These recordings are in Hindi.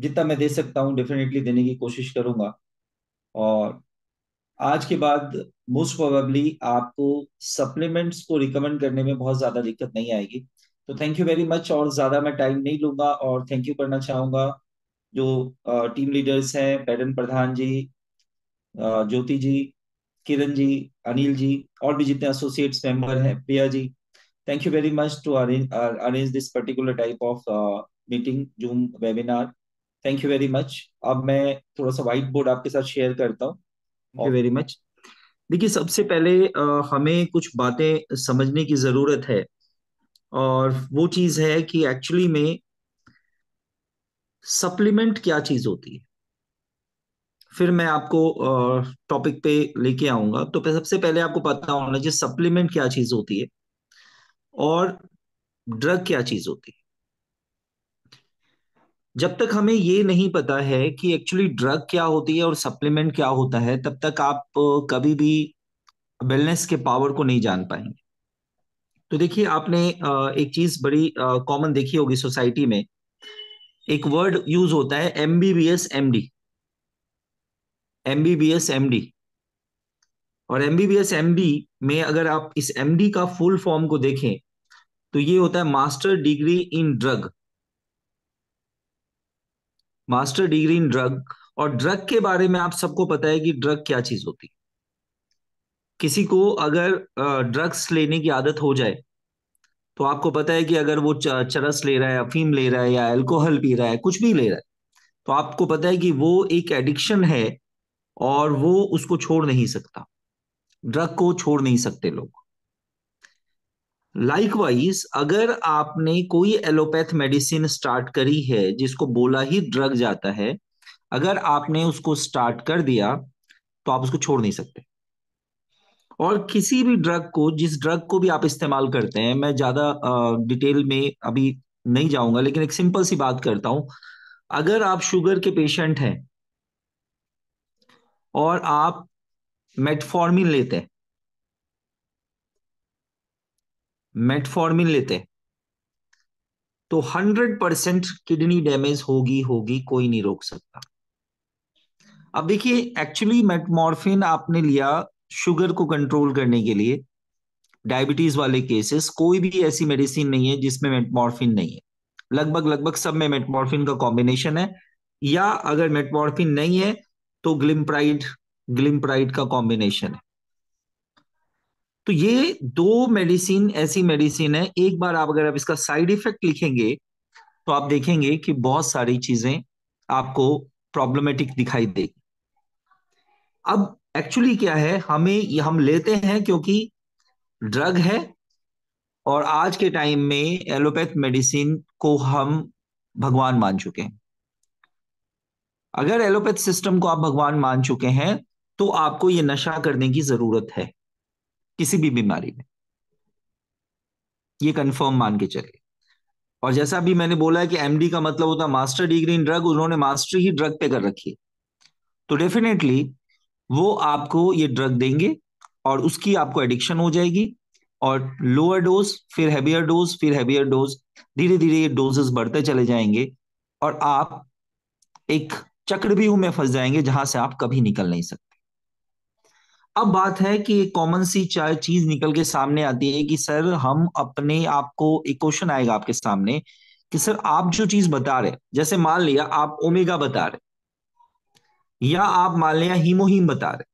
जितना मैं दे सकता हूँ डेफिनेटली देने की कोशिश करूंगा और आज के बाद मोस्ट प्रोबेबली आपको सप्लीमेंट्स को रिकमेंड करने में बहुत ज़्यादा दिक्कत नहीं आएगी तो थैंक यू वेरी मच और ज़्यादा मैं टाइम नहीं लूंगा और थैंक यू करना चाहूंगा जो टीम लीडर्स हैं पैटर्न प्रधान जी ज्योति जी किरण जी अनिल जी और भी जितने एसोसिएट्स मेंबर हैं Priya ji thank you very much to arrange this particular type of meeting Zoom webinar thank you very much अब मैं थोड़ा सा व्हाइट बोर्ड आपके साथ शेयर करता हूँ थैंक यू वेरी मच देखिए सबसे पहले आ, हमें कुछ बातें समझने की जरूरत है और वो चीज है कि एक्चुअली में सप्लीमेंट क्या चीज होती है फिर मैं आपको टॉपिक पे लेके आऊंगा तो सबसे पहले आपको पता होना चाहिए सप्लीमेंट क्या चीज होती है और ड्रग क्या चीज होती है जब तक हमें ये नहीं पता है कि एक्चुअली ड्रग क्या होती है और सप्लीमेंट क्या होता है तब तक आप कभी भी वेलनेस के पावर को नहीं जान पाएंगे तो देखिए आपने एक चीज बड़ी कॉमन देखी होगी सोसाइटी में एक वर्ड यूज होता है M B B S M D M B B S M D और M B B S M D में अगर आप इस एमडी का फुल फॉर्म को देखें तो ये होता है master degree in drug master degree in drug और ड्रग के बारे में आप सबको पता है कि ड्रग क्या चीज होती है किसी को अगर ड्रग्स लेने की आदत हो जाए तो आपको पता है कि अगर वो चरस ले रहा है अफीम ले रहा है या अल्कोहल पी रहा है कुछ भी ले रहा है तो आपको पता है कि वो एक एडिक्शन है और वो उसको छोड़ नहीं सकता ड्रग को छोड़ नहीं सकते लोग लाइकवाइज अगर आपने कोई एलोपैथ मेडिसिन स्टार्ट करी है जिसको बोला ही ड्रग जाता है अगर आपने उसको स्टार्ट कर दिया तो आप उसको छोड़ नहीं सकते और किसी भी ड्रग को जिस ड्रग को भी आप इस्तेमाल करते हैं मैं ज्यादा डिटेल में अभी नहीं जाऊंगा लेकिन एक सिंपल सी बात करता हूं अगर आप शुगर के पेशेंट हैं और आप मेटफॉर्मिन लेते हैं मेटफॉर्मिन लेते तो हंड्रेड परसेंट किडनी डैमेज होगी होगी कोई नहीं रोक सकता अब देखिए एक्चुअली मेटमॉर्फिन आपने लिया शुगर को कंट्रोल करने के लिए डायबिटीज वाले केसेस कोई भी ऐसी मेडिसिन नहीं है जिसमें मेटमॉर्फिन नहीं है लगभग लगभग सब में मेटमॉर्फिन का कॉम्बिनेशन है या अगर मेटमॉर्फिन नहीं है तो ग्लिम्प्राइड ग्लिम्प्राइड का कॉम्बिनेशन है तो ये दो मेडिसिन ऐसी मेडिसिन है एक बार आप अगर आप इसका साइड इफेक्ट लिखेंगे तो आप देखेंगे कि बहुत सारी चीजें आपको प्रॉब्लमेटिक दिखाई देगी अब एक्चुअली क्या है हमें हम लेते हैं क्योंकि ड्रग है और आज के टाइम में एलोपैथ मेडिसिन को हम भगवान मान चुके हैं अगर एलोपैथ सिस्टम को आप भगवान मान चुके हैं तो आपको ये नशा करने की जरूरत है किसी भी बीमारी में ये कंफर्म मान के चले और जैसा भी मैंने बोला है कि एमडी का मतलब होता है मास्टर डिग्री इन ड्रग उन्होंने मास्टरी ही ड्रग पे कर रखी है तो डेफिनेटली वो आपको ये ड्रग देंगे और उसकी आपको एडिक्शन हो जाएगी और लोअर डोज फिर हैवियर डोज फिर हैवियर डोज धीरे धीरे ये डोजेस बढ़ते चले जाएंगे और आप एक चक्रव्यूह में फंस जाएंगे जहां से आप कभी निकल नहीं सकते अब बात है कि एक कॉमन सी चीज निकल के सामने आती है कि सर हम अपने आप को एक क्वेश्चन आएगा आपके सामने कि सर आप जो चीज बता रहे जैसे मान लिया आप ओमेगा बता रहे या आप मान लिया हीमोहीम बता रहे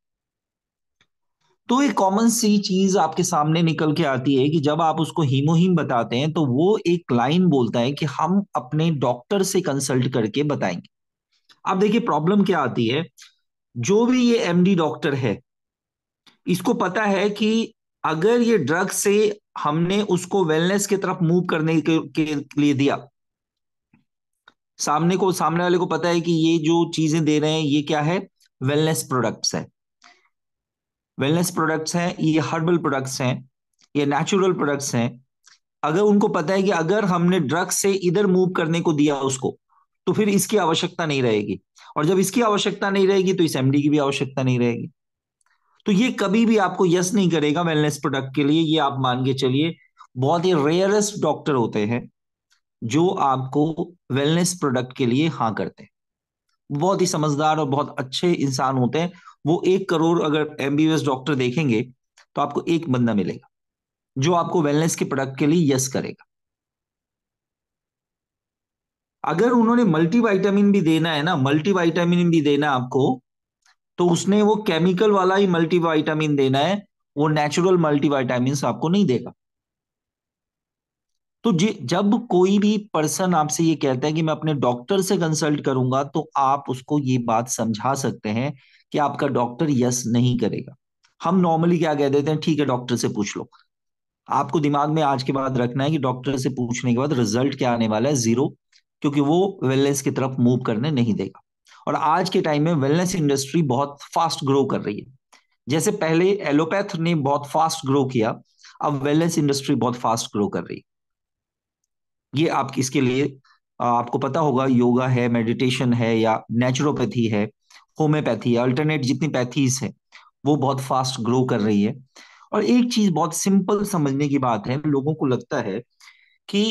तो एक कॉमन सी चीज आपके सामने निकल के आती है कि जब आप उसको हीमोहीम बताते हैं तो वो एक लाइन बोलता है कि हम अपने डॉक्टर से कंसल्ट करके बताएंगे अब देखिए प्रॉब्लम क्या आती है जो भी ये एमडी डॉक्टर है इसको पता है कि अगर ये ड्रग से हमने उसको वेलनेस की तरफ मूव करने के, के लिए दिया सामने को सामने वाले को पता है कि ये जो चीजें दे रहे हैं ये क्या है वेलनेस प्रोडक्ट्स है वेलनेस प्रोडक्ट्स हैं ये हर्बल प्रोडक्ट्स हैं ये नेचुरल प्रोडक्ट्स हैं अगर उनको पता है कि अगर हमने ड्रग से इधर मूव करने को दिया उसको तो फिर इसकी आवश्यकता नहीं रहेगी और जब इसकी आवश्यकता नहीं रहेगी तो इस एमडी की भी आवश्यकता नहीं रहेगी तो ये कभी भी आपको यस नहीं करेगा वेलनेस प्रोडक्ट के लिए ये आप मान के चलिए बहुत ही रेयरेस्ट डॉक्टर होते हैं जो आपको वेलनेस प्रोडक्ट के लिए हाँ करते हैं बहुत ही समझदार और बहुत अच्छे इंसान होते हैं वो एक करोड़ अगर एमबीबीएस डॉक्टर देखेंगे तो आपको एक बंदा मिलेगा जो आपको वेलनेस के प्रोडक्ट के लिए यस करेगा अगर उन्होंने मल्टीविटामिन भी देना है ना मल्टीविटामिन भी देना आपको तो उसने वो केमिकल वाला ही मल्टीवाइटामिन देना है वो नेचुरल मल्टीवाइटामिन आपको नहीं देगा तो जब कोई भी पर्सन आपसे ये कहता है कि मैं अपने डॉक्टर से कंसल्ट करूंगा तो आप उसको ये बात समझा सकते हैं कि आपका डॉक्टर यस नहीं करेगा हम नॉर्मली क्या कह देते हैं ठीक है डॉक्टर से पूछ लो आपको दिमाग में आज के बाद रखना है कि डॉक्टर से पूछने के बाद रिजल्ट क्या आने वाला है जीरो क्योंकि वो वेलनेस की तरफ मूव करने नहीं देगा और आज के टाइम में वेलनेस इंडस्ट्री बहुत फास्ट ग्रो कर रही है जैसे पहले एलोपैथ ने बहुत फास्ट ग्रो किया अब वेलनेस इंडस्ट्री बहुत फास्ट ग्रो कर रही है ये आप इसके लिए आपको पता होगा योगा है मेडिटेशन है या नेचुरोपैथी है होम्योपैथी अल्टरनेट जितनी पैथीज है वो बहुत फास्ट ग्रो कर रही है और एक चीज बहुत सिंपल समझने की बात है लोगों को लगता है कि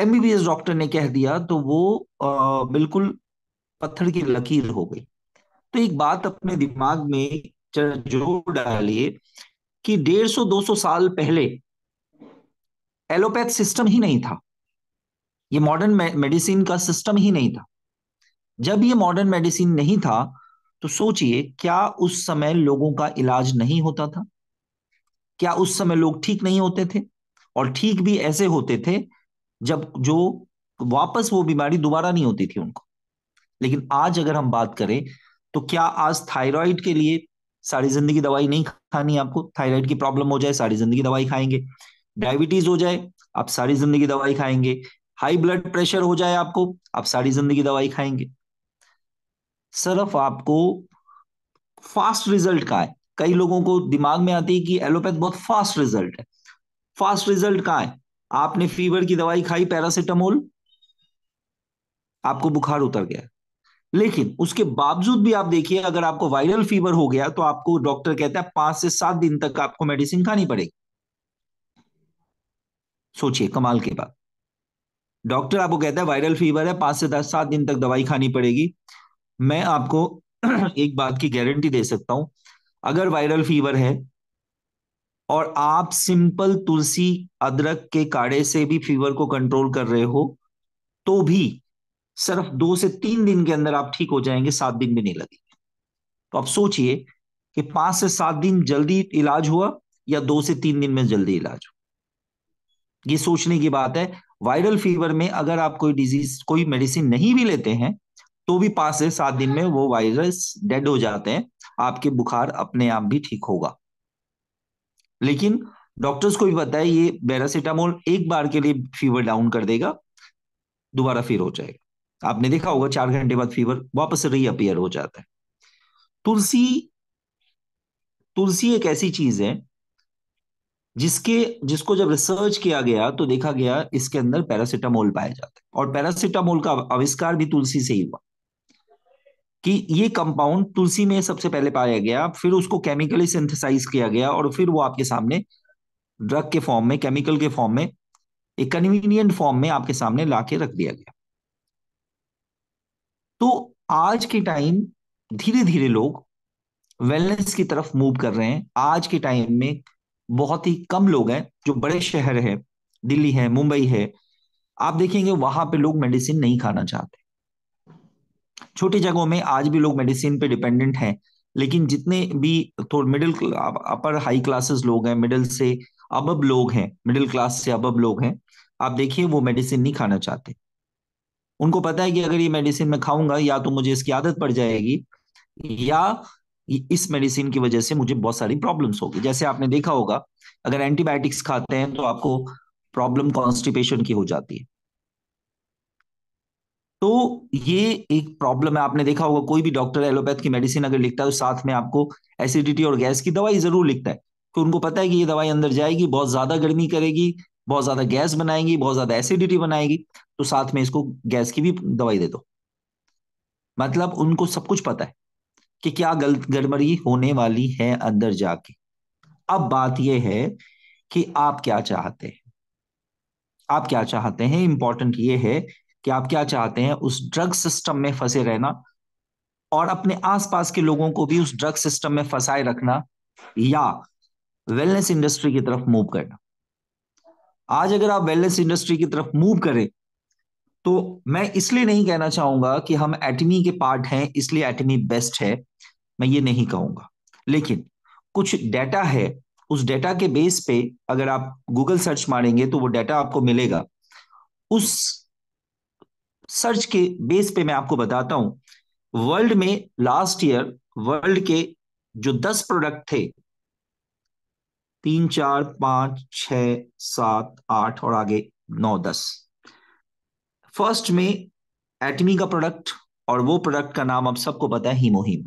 एमबीबीएस डॉक्टर ने कह दिया तो वो आ, बिल्कुल पत्थर की लकीर हो गई तो एक बात अपने दिमाग में जोर डालिए कि 150-200 साल पहले एलोपैथ सिस्टम ही नहीं था ये मॉडर्न मेडिसिन का सिस्टम ही नहीं था जब ये मॉडर्न मेडिसिन नहीं था तो सोचिए क्या उस समय लोगों का इलाज नहीं होता था क्या उस समय लोग ठीक नहीं होते थे और ठीक भी ऐसे होते थे जब जो वापस वो बीमारी दोबारा नहीं होती थी उनको लेकिन आज अगर हम बात करें तो क्या आज थायराइड के लिए सारी जिंदगी दवाई नहीं खानी आपको थायराइड की प्रॉब्लम हो जाए सारी जिंदगी दवाई खाएंगे डायबिटीज हो जाए आप सारी जिंदगी दवाई खाएंगे हाई ब्लड प्रेशर हो जाए आपको आप सारी जिंदगी दवाई खाएंगे सिर्फ आपको फास्ट रिजल्ट का है कई लोगों को दिमाग में आती है कि एलोपैथ बहुत फास्ट रिजल्ट है फास्ट रिजल्ट का है आपने फीवर की दवाई खाई पैरासिटामोल आपको बुखार उतर गया लेकिन उसके बावजूद भी आप देखिए अगर आपको वायरल फीवर हो गया तो आपको डॉक्टर कहता है पांच से सात दिन तक आपको मेडिसिन खानी पड़ेगी सोचिए कमाल के बाद डॉक्टर आपको कहता है वायरल फीवर है पांच से दस सात दिन तक दवाई खानी पड़ेगी मैं आपको एक बात की गारंटी दे सकता हूं अगर वायरल फीवर है और आप सिंपल तुलसी अदरक के काढ़े से भी फीवर को कंट्रोल कर रहे हो तो भी सिर्फ दो से तीन दिन के अंदर आप ठीक हो जाएंगे सात दिन भी नहीं लगेंगे तो आप सोचिए कि पांच से सात दिन जल्दी इलाज हुआ या दो से तीन दिन में जल्दी इलाज हुआ ये सोचने की बात है वायरल फीवर में अगर आप कोई डिजीज कोई मेडिसिन नहीं भी लेते हैं तो भी पांच से सात दिन में वो वायरस डेड हो जाते हैं आपके बुखार अपने आप भी ठीक होगा लेकिन डॉक्टर्स को भी पता है ये पैरासीटामोल एक बार के लिए फीवर डाउन कर देगा दोबारा फिर हो जाएगा आपने देखा होगा चार घंटे बाद फीवर वापस रही अपियर हो जाता है तुलसी तुलसी एक ऐसी चीज है जिसके जिसको जब रिसर्च किया गया तो देखा गया इसके अंदर पैरासिटामोल पाया जाता है और पैरासिटामोल का आविष्कार भी तुलसी से ही हुआ कि ये कंपाउंड तुलसी में सबसे पहले पाया गया फिर उसको केमिकली सिंथेसाइज किया गया और फिर वो आपके सामने ड्रग के फॉर्म में केमिकल के फॉर्म में एक कन्वीनियंट फॉर्म में आपके सामने ला के रख दिया गया तो आज के टाइम धीरे धीरे लोग वेलनेस की तरफ मूव कर रहे हैं आज के टाइम में बहुत ही कम लोग हैं जो बड़े शहर है दिल्ली है मुंबई है आप देखेंगे वहां पे लोग मेडिसिन नहीं खाना चाहते छोटी जगहों में आज भी लोग मेडिसिन पे डिपेंडेंट हैं लेकिन जितने भी थोड़े मिडिल अपर हाई क्लासेस लोग हैं मिडिल से अबब लोग हैं मिडिल क्लास से अबब लोग हैं आप देखिए वो मेडिसिन नहीं खाना चाहते उनको पता है कि अगर ये मेडिसिन मैं खाऊंगा या तो मुझे इसकी आदत पड़ जाएगी या इस मेडिसिन की वजह से मुझे बहुत सारी प्रॉब्लम्स होगी जैसे आपने देखा होगा अगर एंटीबायोटिक्स खाते हैं तो आपको प्रॉब्लम कॉन्स्टिपेशन की हो जाती है तो ये एक प्रॉब्लम है आपने देखा होगा कोई भी डॉक्टर एलोपैथ की मेडिसिन अगर लिखता है तो साथ में आपको एसिडिटी और गैस की दवाई जरूर लिखता है तो उनको पता है कि ये दवाई अंदर जाएगी बहुत ज्यादा गर्मी करेगी बहुत ज्यादा गैस बनाएगी बहुत ज्यादा एसिडिटी बनाएगी तो साथ में इसको गैस की भी दवाई दे दो मतलब उनको सब कुछ पता है कि क्या गलत गड़बड़ी होने वाली है अंदर जाके अब बात यह है कि आप क्या चाहते हैं आप क्या चाहते हैं इंपॉर्टेंट ये है कि आप क्या चाहते हैं उस ड्रग सिस्टम में फंसे रहना और अपने आसपास के लोगों को भी उस ड्रग सिस्टम में फंसाए रखना या वेलनेस इंडस्ट्री की तरफ मूव करना आज अगर आप वेलनेस इंडस्ट्री की तरफ मूव करें तो मैं इसलिए नहीं कहना चाहूंगा कि हम एटमी के पार्ट हैं इसलिए एटमी बेस्ट है मैं ये नहीं कहूंगा लेकिन कुछ डेटा है उस डेटा के बेस पे अगर आप गूगल सर्च मारेंगे तो वो डेटा आपको मिलेगा उस सर्च के बेस पे मैं आपको बताता हूं वर्ल्ड में लास्ट ईयर वर्ल्ड के जो दस प्रोडक्ट थे तीन चार पांच छ सात आठ और आगे नौ दस फर्स्ट में एटमी का प्रोडक्ट और वो प्रोडक्ट का नाम अब सबको पता है हीमोहीम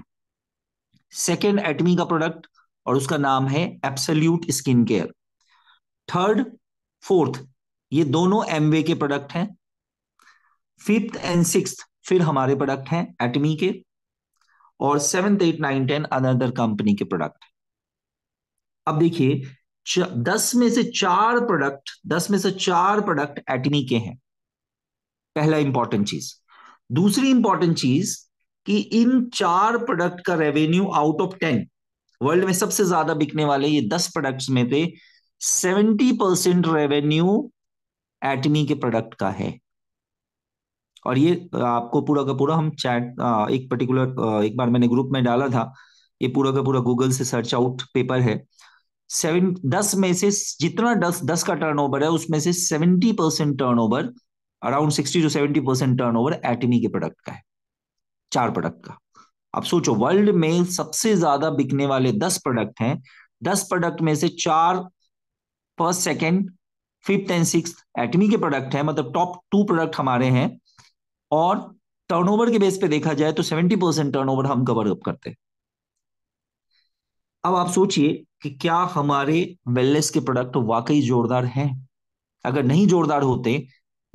सेकेंड एटमी का प्रोडक्ट और उसका नाम है absolute skin care third fourth ये दोनों एमवे के प्रोडक्ट हैं फिफ्थ एंड सिक्स फिर हमारे प्रोडक्ट हैं एटमी के और seventh eight nine ten another company के प्रोडक्ट अब देखिए दस में से चार प्रोडक्ट दस में से चार प्रोडक्ट एटमी के हैं पहला इंपॉर्टेंट चीज दूसरी इंपॉर्टेंट चीज कि इन चार प्रोडक्ट का revenue out of ten world में सबसे ज्यादा बिकने वाले ये दस प्रोडक्ट्स में थे सेवेंटी परसेंट रेवेन्यू एटमी के प्रोडक्ट का है और ये आपको पूरा का पूरा हम चैट एक पर्टिकुलर एक बार मैंने ग्रुप में डाला था ये पूरा का पूरा गूगल से सर्च आउट पेपर है सेवन दस में से जितना दस दस का टर्नओवर है उसमें से seventy percent over around sixty to seventy percent turn over Atomy के प्रोडक्ट का है चार प्रोडक्ट का अब सोचो वर्ल्ड में सबसे ज्यादा बिकने वाले दस प्रोडक्ट हैं दस प्रोडक्ट में से चार first second fifth and six Atomy के प्रोडक्ट है मतलब टॉप टू प्रोडक्ट हमारे हैं और टर्नओवर के बेस पे देखा जाए तो सेवेंटी परसेंट टर्न हम कवर अप करते हैं अब आप सोचिए कि क्या हमारे वेलनेस के प्रोडक्ट वाकई जोरदार हैं अगर नहीं जोरदार होते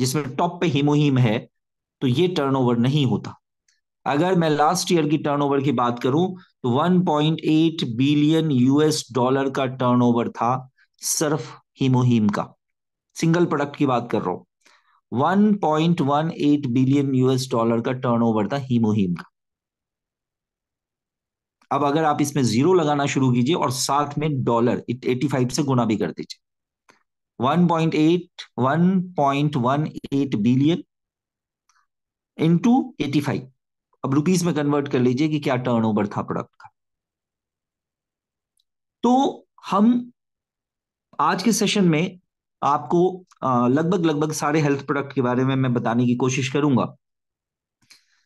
जिसमें टॉप पे हिमोहिम है तो ये टर्नओवर नहीं होता अगर मैं लास्ट ईयर की टर्नओवर की बात करूं तो 1.8 बिलियन यूएस डॉलर का टर्नओवर था सिर्फ हिमोहिम का सिंगल प्रोडक्ट की बात कर रहा हूं 1.18 बिलियन यूएस डॉलर का टर्नओवर था हिमोहिम का अब अगर आप इसमें जीरो लगाना शुरू कीजिए और साथ में डॉलर एटी फाइव से गुना भी कर दीजिए 1.8 1.18 बिलियन इनटू 85 अब रुपीस में कन्वर्ट कर लीजिए कि क्या टर्नओवर था प्रोडक्ट का तो हम आज के सेशन में आपको लगभग लगभग सारे हेल्थ प्रोडक्ट के बारे में मैं बताने की कोशिश करूंगा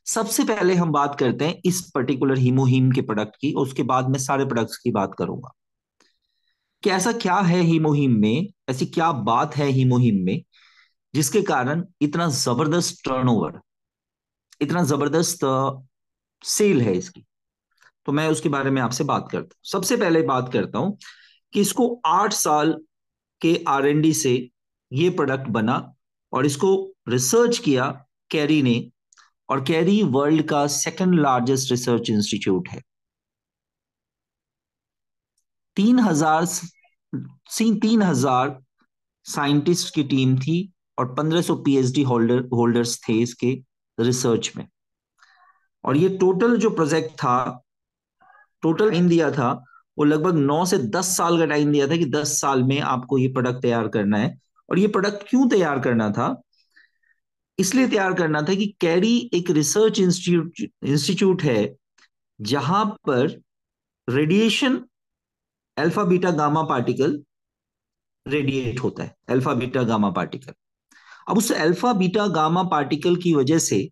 सबसे पहले हम बात करते हैं इस पर्टिकुलर हीमोहीम के प्रोडक्ट की और उसके बाद मैं सारे प्रोडक्ट्स की बात करूंगा कि ऐसा क्या है हीमोहीम में ऐसी क्या बात है हीमोहीम में जिसके कारण इतना जबरदस्त टर्नओवर इतना जबरदस्त सेल है इसकी तो मैं उसके बारे में आपसे बात करता हूं सबसे पहले बात करता हूं कि इसको आठ साल के आर से ये प्रोडक्ट बना और इसको रिसर्च किया कैरी ने और कैरी वर्ल्ड का सेकेंड लार्जेस्ट रिसर्च इंस्टीट्यूट है तीन हजार तीन हजार साइंटिस्ट की टीम थी और 1500 पीएचडी होल्डर होल्डर्स थे इसके रिसर्च में और ये टोटल जो प्रोजेक्ट था टोटल इन दिया था वो लगभग नौ से दस साल का टाइम दिया था कि दस साल में आपको ये प्रोडक्ट तैयार करना है और ये प्रोडक्ट क्यों तैयार करना था इसलिए तैयार करना था कि कैरी एक रिसर्च इंस्टीट्यूट इंस्टीट्यूट है जहां पर radiation alpha beta gamma particle radiate होता है अल्फा बीटा गामा पार्टिकल अब उस अल्फा बीटा गामा पार्टिकल की वजह से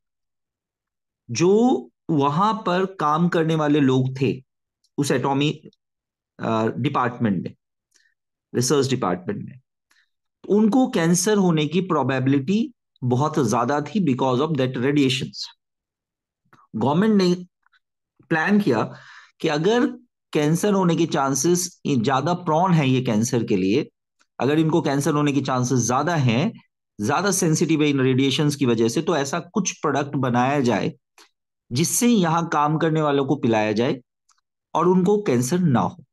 जो वहां पर काम करने वाले लोग थे उस एटॉमी डिपार्टमेंट में रिसर्च डिपार्टमेंट में उनको कैंसर होने की प्रोबेबिलिटी बहुत ज्यादा थी because of that radiation government ने प्लान किया कि अगर कैंसर होने के चांसेस ज्यादा प्रॉन है ये कैंसर के लिए अगर इनको कैंसर होने के चांसेस ज्यादा हैं ज्यादा सेंसिटिव है इन रेडिएशन की वजह से तो ऐसा कुछ प्रोडक्ट बनाया जाए जिससे यहाँ काम करने वालों को पिलाया जाए और उनको कैंसर ना हो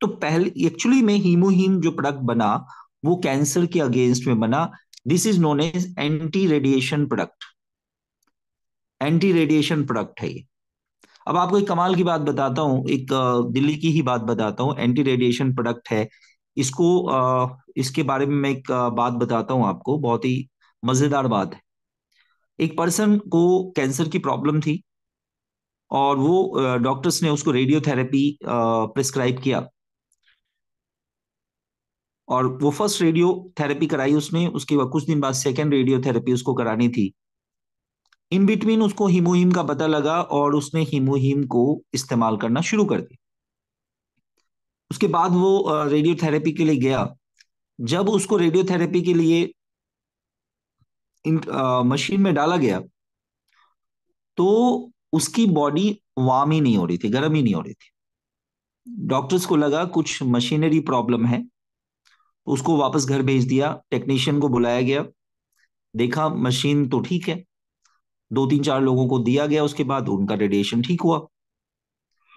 तो पहले एक्चुअली में हीमोहीम जो प्रोडक्ट बना वो कैंसर के अगेंस्ट में बना this is known as anti radiation product anti radiation product है ये अब आपको एक कमाल की बात बताता हूँ एक दिल्ली की ही बात बताता हूँ एंटी रेडिएशन प्रोडक्ट है इसको इसके बारे में मैं एक बात बताता हूँ आपको बहुत ही मजेदार बात है एक पर्सन को कैंसर की प्रॉब्लम थी और वो डॉक्टर्स ने उसको रेडियोथेरेपी प्रिस्क्राइब किया और वो फर्स्ट रेडियो थेरेपी कराई उसने उसके बाद कुछ दिन बाद सेकेंड रेडियो थेरेपी उसको करानी थी इन बिटवीन उसको हिमोहिम का पता लगा और उसने हिमोहिम को इस्तेमाल करना शुरू कर दिया उसके बाद वो रेडियो थेरेपी के लिए गया जब उसको रेडियो थेरेपी के लिए इन आ, मशीन में डाला गया तो उसकी बॉडी वार्म ही नहीं हो रही थी गर्म ही नहीं हो रही थी डॉक्टर्स को लगा कुछ मशीनरी प्रॉब्लम है तो उसको वापस घर भेज दिया टेक्नीशियन को बुलाया गया देखा मशीन तो ठीक है दो तीन चार लोगों को दिया गया उसके बाद उनका रेडिएशन ठीक हुआ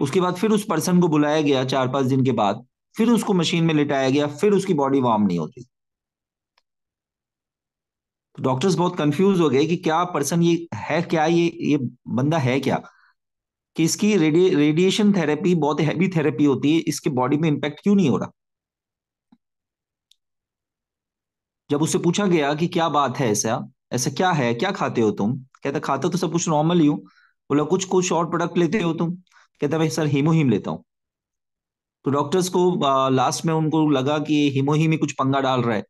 उसके बाद फिर उस पर्सन को बुलाया गया चार पांच दिन के बाद फिर उसको मशीन में लिटाया गया फिर उसकी बॉडी वार्म नहीं होती तो डॉक्टर्स बहुत कंफ्यूज हो गए कि क्या पर्सन ये है क्या ये ये बंदा है क्या कि इसकी रेडिएशन थेरेपी बहुत हैवी थेरेपी होती है इसके बॉडी में इम्पैक्ट क्यों नहीं हो रहा जब उससे पूछा गया कि क्या बात है ऐसा ऐसा क्या है क्या खाते हो तुम कहता खाता तो सब कुछ नॉर्मल ही हूँ बोला कुछ कुछ और प्रोडक्ट लेते हो तुम कहता भाई सर हीमोहीम लेता हूँ तो डॉक्टर्स को लास्ट में उनको लगा कि हीमोहीम ही कुछ पंगा डाल रहा है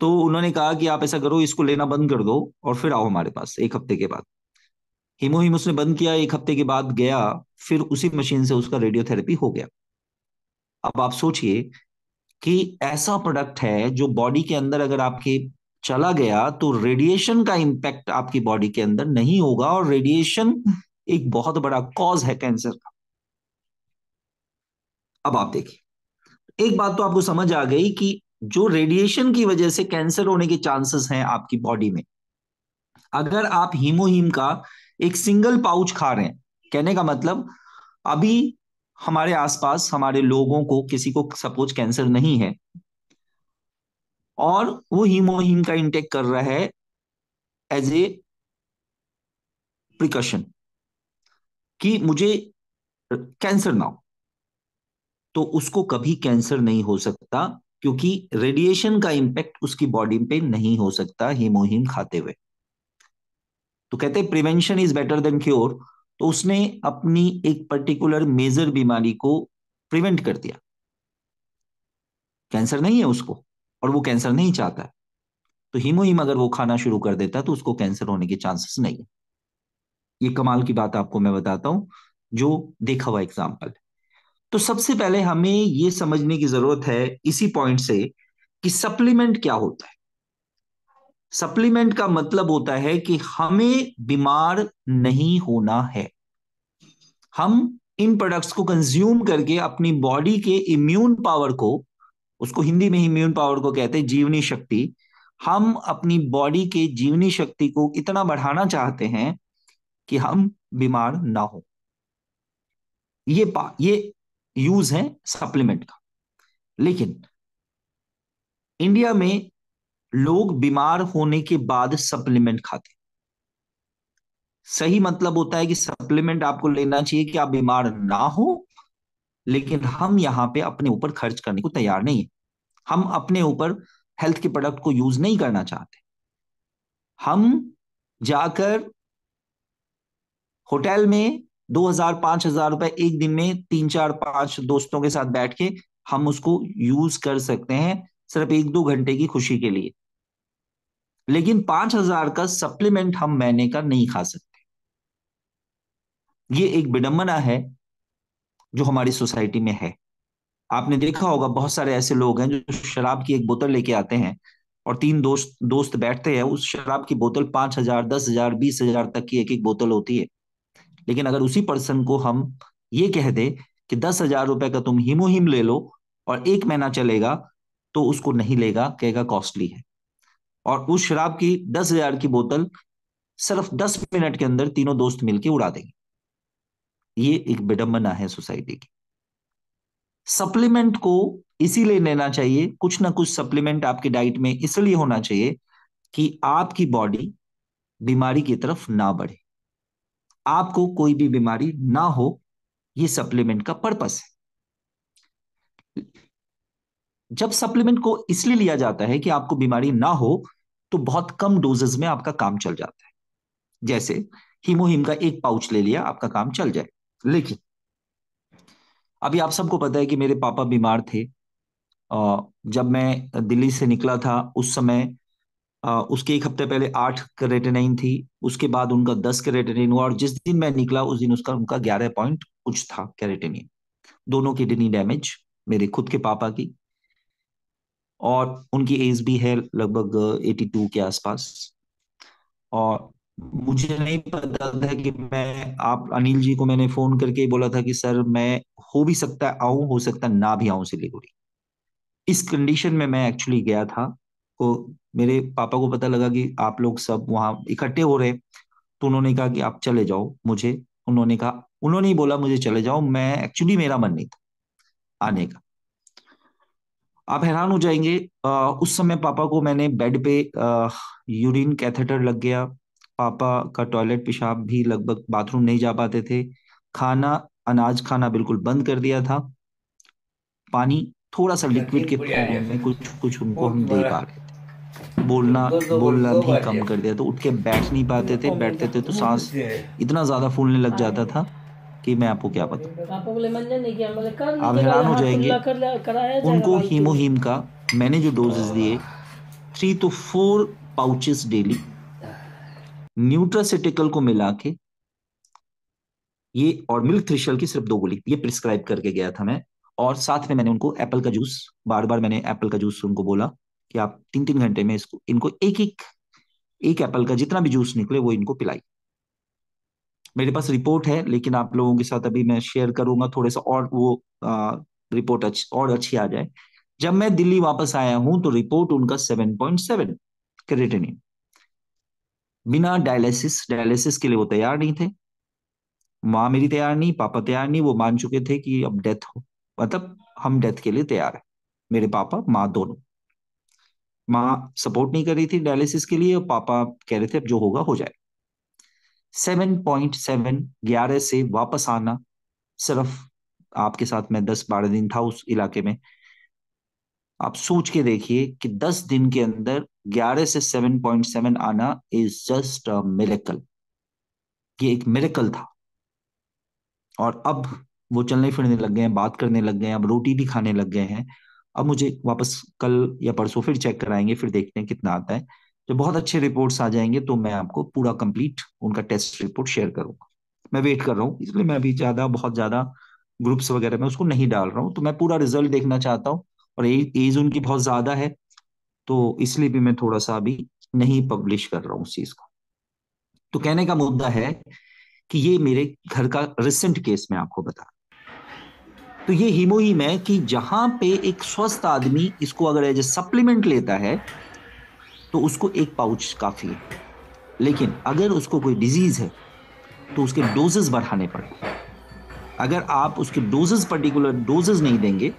तो उन्होंने कहा कि आप ऐसा करो इसको लेना बंद कर दो और फिर आओ हमारे पास एक हफ्ते के बाद हीमोहीम उसने बंद किया एक हफ्ते के बाद गया फिर उसी मशीन से उसका रेडियोथेरेपी हो गया अब आप सोचिए कि ऐसा प्रोडक्ट है जो बॉडी के अंदर अगर आपके चला गया तो रेडिएशन का इम्पैक्ट आपकी बॉडी के अंदर नहीं होगा और रेडिएशन एक बहुत बड़ा कॉज है कैंसर का अब आप देखिए एक बात तो आपको समझ आ गई कि जो रेडिएशन की वजह से कैंसर होने के चांसेस हैं आपकी बॉडी में अगर आप हीमोहीम का एक सिंगल पाउच खा रहे हैं कहने का मतलब अभी हमारे आसपास हमारे लोगों को किसी को सपोज कैंसर नहीं है और वो हीमोहीम का इंटेक कर रहा है एज ए प्रिकॉशन कि मुझे कैंसर ना हो तो उसको कभी कैंसर नहीं हो सकता क्योंकि रेडिएशन का इंपैक्ट उसकी बॉडी पे नहीं हो सकता हीमोहीम खाते हुए तो कहते हैं prevention is better than cure तो उसने अपनी एक पर्टिकुलर मेजर बीमारी को प्रिवेंट कर दिया कैंसर नहीं है उसको और वो कैंसर नहीं चाहता है तो हीमोहीम अगर वो खाना शुरू कर देता है तो उसको कैंसर होने के चांसेस नहीं है ये कमाल की बात आपको मैं बताता हूं जो देखा हुआ एग्जाम्पल तो सबसे पहले हमें ये समझने की जरूरत है इसी पॉइंट से कि सप्लीमेंट क्या होता है सप्लीमेंट का मतलब होता है कि हमें बीमार नहीं होना है हम इन प्रोडक्ट्स को कंज्यूम करके अपनी बॉडी के इम्यून पावर को उसको हिंदी में इम्यून पावर को कहते हैं जीवनी शक्ति हम अपनी बॉडी के जीवनी शक्ति को इतना बढ़ाना चाहते हैं कि हम बीमार ना हो ये पा ये यूज है सप्लीमेंट का लेकिन इंडिया में लोग बीमार होने के बाद सप्लीमेंट खाते सही मतलब होता है कि सप्लीमेंट आपको लेना चाहिए कि आप बीमार ना हो लेकिन हम यहाँ पे अपने ऊपर खर्च करने को तैयार नहीं है हम अपने ऊपर हेल्थ के प्रोडक्ट को यूज नहीं करना चाहते हम जाकर होटल में दो हजार पांच हजार रुपए एक दिन में तीन चार पांच दोस्तों के साथ बैठ के हम उसको यूज कर सकते हैं सिर्फ एक दो घंटे की खुशी के लिए लेकिन पांच हजार का सप्लीमेंट हम महीने का नहीं खा सकते ये एक विडंबना है जो हमारी सोसाइटी में है आपने देखा होगा बहुत सारे ऐसे लोग हैं जो शराब की एक बोतल लेके आते हैं और तीन दोस्त दोस्त बैठते हैं उस शराब की बोतल पांच हजार दस हजार बीस हजार तक की एक एक बोतल होती है लेकिन अगर उसी पर्सन को हम ये कह दे कि दस हजार रुपए का तुम हिमो हिम ले लो और एक महीना चलेगा तो उसको नहीं लेगा कहेगा कॉस्टली है और उस शराब की दस हजार की बोतल सिर्फ दस मिनट के अंदर तीनों दोस्त मिलकर उड़ा देंगे ये एक विडंबना है सोसाइटी की सप्लीमेंट को इसीलिए लेना चाहिए कुछ ना कुछ सप्लीमेंट आपके डाइट में इसलिए होना चाहिए कि आपकी बॉडी बीमारी की तरफ ना बढ़े आपको कोई भी बीमारी ना हो ये सप्लीमेंट का पर्पस है जब सप्लीमेंट को इसलिए लिया जाता है कि आपको बीमारी ना हो तो बहुत कम डोजेज में आपका काम चल जाता है जैसे हीमोहिम का एक पाउच ले लिया आपका काम चल जाए लेकिन अभी आप सबको पता है कि मेरे पापा बीमार थे जब मैं दिल्ली से निकला था उस समय उसके एक हफ्ते पहले आठ करेटेनाइन थी उसके बाद उनका दस करेटेनाइन हुआ और जिस दिन मैं निकला उस दिन उसका उनका ग्यारह पॉइंट कुछ था कैरेटेनिन दोनों किडनी डैमेज मेरे खुद के पापा की और उनकी एज भी है लगभग एटी uh, टू के आसपास और मुझे नहीं पता था कि मैं आप अनिल जी को मैंने फोन करके बोला था कि सर मैं हो भी सकता आऊं हो सकता ना भी आऊं सिलीगुड़ी इस कंडीशन में मैं एक्चुअली गया था तो मेरे पापा को पता लगा कि आप लोग सब वहां इकट्ठे हो रहे तो उन्होंने कहा कि आप चले जाओ मुझे उन्होंने कहा उन्होंने ही बोला मुझे चले जाओ मैं एक्चुअली मेरा मन नहीं था आने का आप हैरान हो जाएंगे आ, उस समय पापा को मैंने बेड पे यूरिन कैथेटर लग गया पापा का टॉयलेट पेशाब भी लगभग बाथरूम नहीं जा पाते थे खाना अनाज खाना बिल्कुल बंद कर दिया था पानी थोड़ा सा लिक्विड के में कुछ कुछ उनको हम दे पा रहे थे बोलना बोलना भी कम कर दिया तो उठ के बैठ नहीं पाते थे बैठते थे तो सांस इतना ज्यादा फूलने लग जाता हाँ। था कि मैं आपको क्या बताऊँ आप हैरान हो जाएंगे कर उनको हीमोहीम का मैंने जो डोजेस दिए three two four pouches daily nutraceutical को मिला के ये और मिल्क थ्रिशल की सिर्फ दो गोली ये प्रिस्क्राइब करके गया था मैं और साथ में मैंने उनको एप्पल का जूस बार बार मैंने एप्पल का जूस उनको बोला कि आप तीन तीन घंटे में इसको इनको एक एक एक एप्पल का जितना भी जूस निकले वो इनको पिलाई मेरे पास रिपोर्ट है लेकिन आप लोगों के साथ अभी मैं शेयर करूंगा थोड़े सा और वो आ, रिपोर्ट अच, और अच्छी आ जाए जब मैं दिल्ली वापस आया हूं तो रिपोर्ट उनका सेवन पॉइंट सेवन क्रिएटिनिन बिना डायलिसिस डायलिसिस के लिए वो तैयार नहीं थे माँ मेरी तैयार नहीं पापा तैयार नहीं वो मान चुके थे कि अब डेथ हो मतलब हम डेथ के लिए तैयार है मेरे पापा माँ दोनों माँ सपोर्ट नहीं कर रही थी डायलिसिस के लिए और पापा कह रहे थे अब जो होगा हो जाए सेवन पॉइंट सेवन ग्यारह से वापस आना सिर्फ आपके साथ मैं दस बारह दिन था उस इलाके में आप सोच के देखिए कि दस दिन के अंदर ग्यारह से सेवन पॉइंट सेवन आना इज जस्ट अ मिरेकल ये एक मिरेकल था और अब वो चलने फिरने लग गए हैं बात करने लग गए हैं अब रोटी भी खाने लग गए हैं अब मुझे वापस कल या परसों फिर चेक कराएंगे फिर देखते हैं कितना आता है जब बहुत अच्छे रिपोर्ट्स आ जाएंगे तो मैं आपको पूरा कंप्लीट उनका टेस्ट रिपोर्ट शेयर करूंगा मैं वेट कर रहा हूँ इसलिए मैं अभी ज्यादा बहुत ज्यादा ग्रुप्स वगैरह में उसको नहीं डाल रहा हूँ तो मैं पूरा रिजल्ट देखना चाहता हूँ और एज, उनकी बहुत ज्यादा है तो इसलिए भी मैं थोड़ा सा अभी नहीं पब्लिश कर रहा हूँ उस चीज को तो कहने का मुद्दा है कि ये मेरे घर का रिसेंट केस में आपको बता तो ये हिमोहिम है कि जहां पे एक स्वस्थ आदमी इसको अगर एज ए सप्लीमेंट लेता है तो उसको एक पाउच काफ़ी है लेकिन अगर उसको कोई डिजीज़ है तो उसके डोजेस बढ़ाने पड़े अगर आप उसके डोजेज पर्टिकुलर डोजेज नहीं देंगे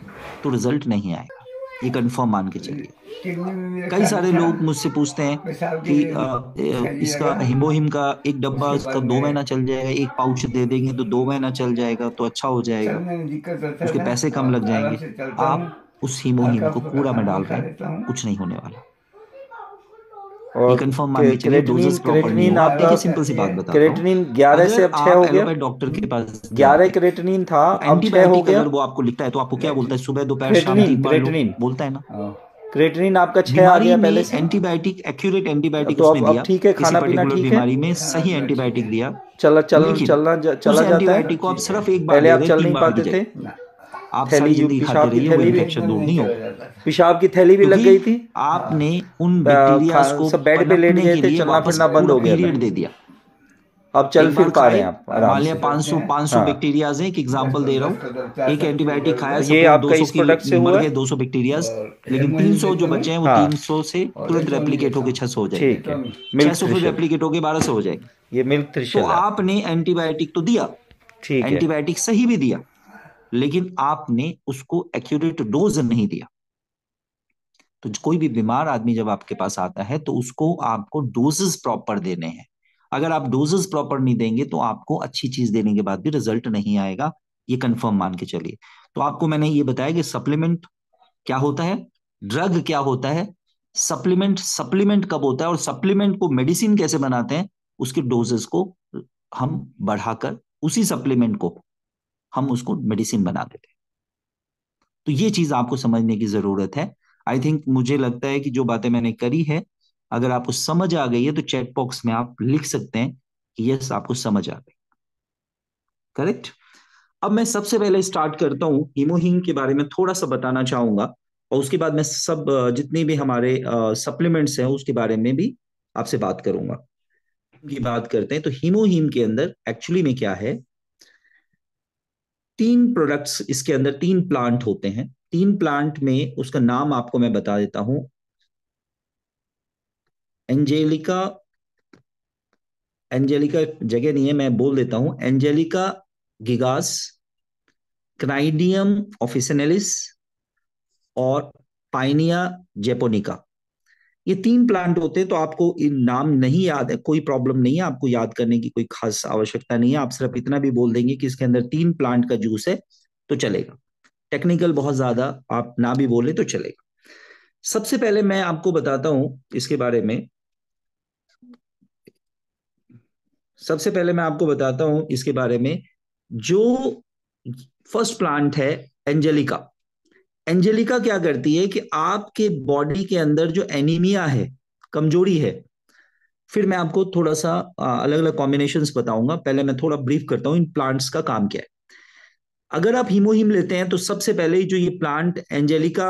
तो रिजल्ट नहीं आएगा ये कंफर्म मान के चलिए कई सारे लोग मुझसे पूछते हैं कि आ, इसका हिमोहिम का एक डब्बा उसका दो महीना चल जाएगा एक पाउच दे देंगे तो दो महीना चल जाएगा तो अच्छा हो जाएगा तो अच्छा उसके पैसे कम लग जाएंगे आप उस हिमोहिम को कूड़ा में डाल रहे हैं कुछ नहीं होने वाला और कंफर्म डॉक्टर के पास 11 था अब 6 हो गया वो आपको लिखता है तो आपको क्या बोलता है सुबह दोपहर शाम बोलता है ना क्रेटिनिन हाँ। आपका छह आ गया पहले से एंटीबायोटिक एक्यूरेट एंटीबायोटिक तो उसने दिया ठीक है खाना पीना ठीक है बीमारी में हाँ, सही हाँ, एंटीबायोटिक दिया चला चल चलना चला जाता है एंटीबायोटिक को आप सिर्फ एक बार पहले आप चल नहीं पाते थे आप थैली जो पिशाब की थैली भी दूर नहीं होगा पेशाब की थैली भी लग गई थी आपने उन बैक्टीरिया को बेड पे लेट गए थे चलना फिरना बंद हो गया पीरियड दे दिया अब चल फिर पा रहे हैं आप मान लिया 500 सौ हाँ। पाँच सौ बैक्टीरिया एक एग्जांपल अच्छा, दे रहा हूं एक एंटीबायोटिक खाया ये आपका इस प्रोडक्ट से हुआ है 200 बैक्टीरिया लेकिन 300 जो बचे हैं वो हाँ। तीन सौ से तुरंत रेप्लिकेट होकर 600 सौ हो जाए छह सौ फिर रेप्लिकेट होकर 1200 हो जाएंगे ये मिल्क तो आपने एंटीबायोटिक तो दिया ठीक है एंटीबायोटिक सही भी दिया लेकिन आपने उसको एक्यूरेट डोज नहीं दिया तो कोई भी बीमार आदमी जब आपके पास आता है तो उसको आपको डोजेस प्रॉपर देने हैं अगर आप डोजेस प्रॉपर नहीं देंगे तो आपको अच्छी चीज देने के बाद भी रिजल्ट नहीं आएगा ये कंफर्म मान के चलिए तो आपको मैंने ये बताया कि सप्लीमेंट क्या होता है ड्रग क्या होता है सप्लीमेंट सप्लीमेंट कब होता है और सप्लीमेंट को मेडिसिन कैसे बनाते हैं उसके डोजेस को हम बढ़ाकर उसी सप्लीमेंट को हम उसको मेडिसिन बना देते तो ये चीज आपको समझने की जरूरत है आई थिंक मुझे लगता है कि जो बातें मैंने करी है अगर आपको समझ आ गई है तो चैट बॉक्स में आप लिख सकते हैं कि यस आपको समझ आ गई करेक्ट अब मैं सबसे पहले स्टार्ट करता हूँ हीमोहीम के बारे में थोड़ा सा बताना चाहूंगा और उसके बाद मैं सब जितने भी हमारे सप्लीमेंट्स हैं उसके बारे में भी आपसे बात करूंगा की बात करते हैं तो हीमोहीम के अंदर एक्चुअली में क्या है तीन प्रोडक्ट्स इसके अंदर तीन प्लांट होते हैं तीन प्लांट में उसका नाम आपको मैं बता देता हूं एंजेलिका एंजेलिका जगह नहीं है मैं बोल देता हूं एंजेलिका गिगास क्राइडियम ऑफिसनेलिस और पाइनिया जेपोनिका ये तीन प्लांट होते हैं तो आपको नाम नहीं याद है कोई प्रॉब्लम नहीं है आपको याद करने की कोई खास आवश्यकता नहीं है आप सिर्फ इतना भी बोल देंगे कि इसके अंदर तीन प्लांट का जूस है तो चलेगा टेक्निकल बहुत ज्यादा आप ना भी बोले तो चलेगा सबसे पहले मैं आपको बताता हूं इसके बारे में सबसे पहले मैं आपको बताता हूं इसके बारे में जो फर्स्ट प्लांट है एंजेलिका एंजेलिका क्या करती है कि आपके बॉडी के अंदर जो एनीमिया है कमजोरी है फिर मैं आपको थोड़ा सा अलग अलग कॉम्बिनेशन बताऊंगा पहले मैं थोड़ा ब्रीफ करता हूँ इन प्लांट्स का काम क्या है अगर आप हीमोहीम लेते हैं तो सबसे पहले जो ये प्लांट एंजेलिका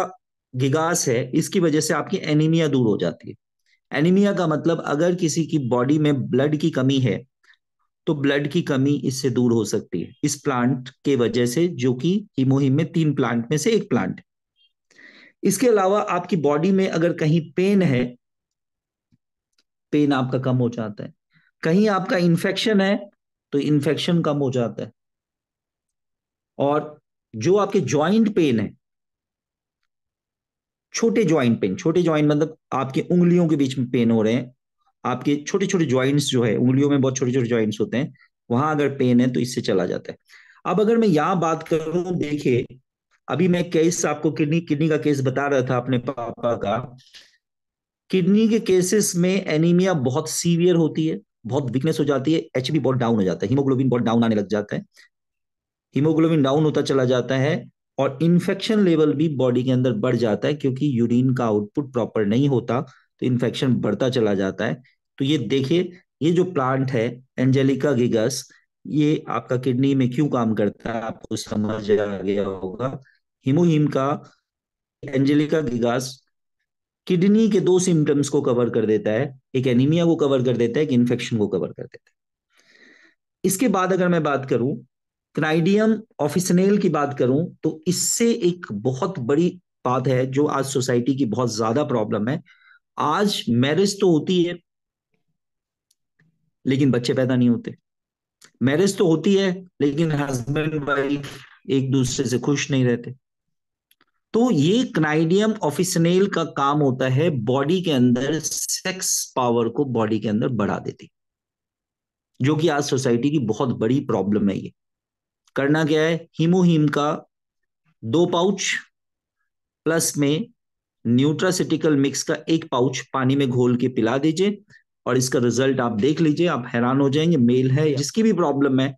गिगास है इसकी वजह से आपकी एनीमिया दूर हो जाती है एनीमिया का मतलब अगर किसी की बॉडी में ब्लड की कमी है तो ब्लड की कमी इससे दूर हो सकती है इस प्लांट के वजह से जो कि हिमोहिम में तीन प्लांट में से एक प्लांट है इसके अलावा आपकी बॉडी में अगर कहीं पेन है पेन आपका कम हो जाता है कहीं आपका इंफेक्शन है तो इंफेक्शन कम हो जाता है और जो आपके जॉइंट पेन है छोटे जॉइंट पेन छोटे जॉइंट मतलब आपके उंगलियों के बीच में पेन हो रहे हैं आपके छोटे छोटे ज्वाइंट्स जो है उंगलियों में बहुत छोटे छोटे ज्वाइंट्स होते हैं वहां अगर पेन है तो इससे चला जाता है अब अगर मैं यहां बात करूं देखिए अभी मैं केस आपको किडनी किडनी का केस बता रहा था अपने पापा का किडनी के केसेस में एनीमिया बहुत सीवियर होती है बहुत वीकनेस हो जाती है एच बहुत डाउन हो जाता है हीमोग्लोबिन बहुत डाउन आने लग जाता है हीमोग्लोबिन डाउन होता चला जाता है और इन्फेक्शन लेवल भी बॉडी के अंदर बढ़ जाता है क्योंकि यूरिन का आउटपुट प्रॉपर नहीं होता तो इन्फेक्शन बढ़ता चला जाता है तो ये देखिए ये जो प्लांट है एंजेलिका गिगस ये आपका किडनी में क्यों काम करता है आपको समझ आ गया होगा हिमोहिम का एंजेलिका गिगास किडनी के दो सिम्टम्स को कवर कर देता है एक एनीमिया को कवर कर देता है एक इन्फेक्शन को कवर कर देता है इसके बाद अगर मैं बात करूं क्राइडियम ऑफिसनेल की बात करूं तो इससे एक बहुत बड़ी बात है जो आज सोसाइटी की बहुत ज्यादा प्रॉब्लम है आज मैरिज तो होती है लेकिन बच्चे पैदा नहीं होते मैरिज तो होती है लेकिन हस्बैंड वाइफ एक दूसरे से खुश नहीं रहते तो ये क्नाइडियम ऑफिसनेल का काम होता है बॉडी के अंदर सेक्स पावर को बॉडी के अंदर बढ़ा देती जो कि आज सोसाइटी की बहुत बड़ी प्रॉब्लम है ये करना क्या है हीमोहीम का दो पाउच प्लस में न्यूट्रासिटिकल मिक्स का एक पाउच पानी में घोल के पिला दीजिए और इसका रिजल्ट आप देख लीजिए आप हैरान हो जाएंगे मेल है जिसकी भी प्रॉब्लम है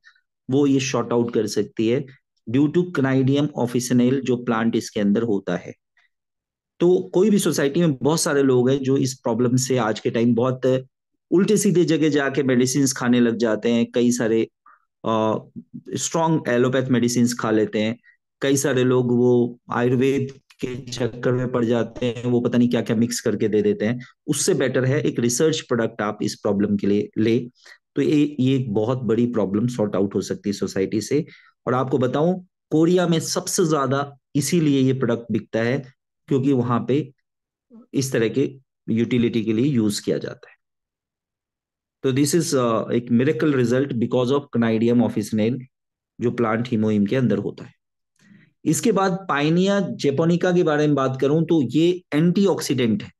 वो ये शॉर्ट आउट कर सकती है ड्यू टू क्नाइडियम ऑफिसनेल जो प्लांट इसके अंदर होता है तो कोई भी सोसाइटी में बहुत सारे लोग हैं जो इस प्रॉब्लम से आज के टाइम बहुत उल्टे सीधे जगह जाके मेडिसिन खाने लग जाते हैं कई सारे स्ट्रॉन्ग एलोपैथ मेडिसिन खा लेते हैं कई सारे लोग वो आयुर्वेद के चक्कर में पड़ जाते हैं वो पता नहीं क्या क्या मिक्स करके दे देते हैं उससे बेटर है एक रिसर्च प्रोडक्ट आप इस प्रॉब्लम के लिए ले तो ये ये एक बहुत बड़ी प्रॉब्लम सॉर्ट आउट हो सकती है सोसाइटी से और आपको बताऊं कोरिया में सबसे ज्यादा इसीलिए ये प्रोडक्ट बिकता है क्योंकि वहां पे इस तरह के यूटिलिटी के लिए यूज किया जाता है तो दिस इज uh, एक miracle result because of Cnidium officinale जो प्लांट हिमोइम के अंदर होता है इसके बाद पाइनिया जेपोनिका के बारे में बात करूं तो ये एंटीऑक्सीडेंट है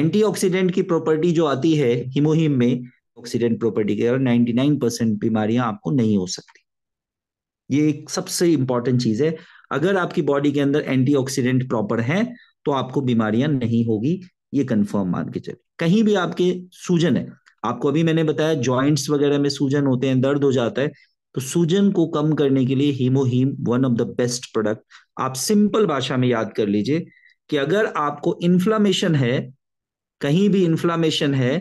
एंटीऑक्सीडेंट की प्रॉपर्टी जो आती है हिमोहिम में ऑक्सीडेंट प्रॉपर्टी के कारण 99 परसेंट बीमारियां आपको नहीं हो सकती ये एक सबसे इंपॉर्टेंट चीज है अगर आपकी बॉडी के अंदर एंटीऑक्सीडेंट प्रॉपर है तो आपको बीमारियां नहीं होगी ये कंफर्म मान के चले कहीं भी आपके सूजन है आपको अभी मैंने बताया जॉइंट्स वगैरह में सूजन होते हैं दर्द हो जाता है तो सूजन को कम करने के लिए HemoHIM one of the best product आप सिंपल भाषा में याद कर लीजिए कि अगर आपको इन्फ्लामेशन है कहीं भी इन्फ्लामेशन है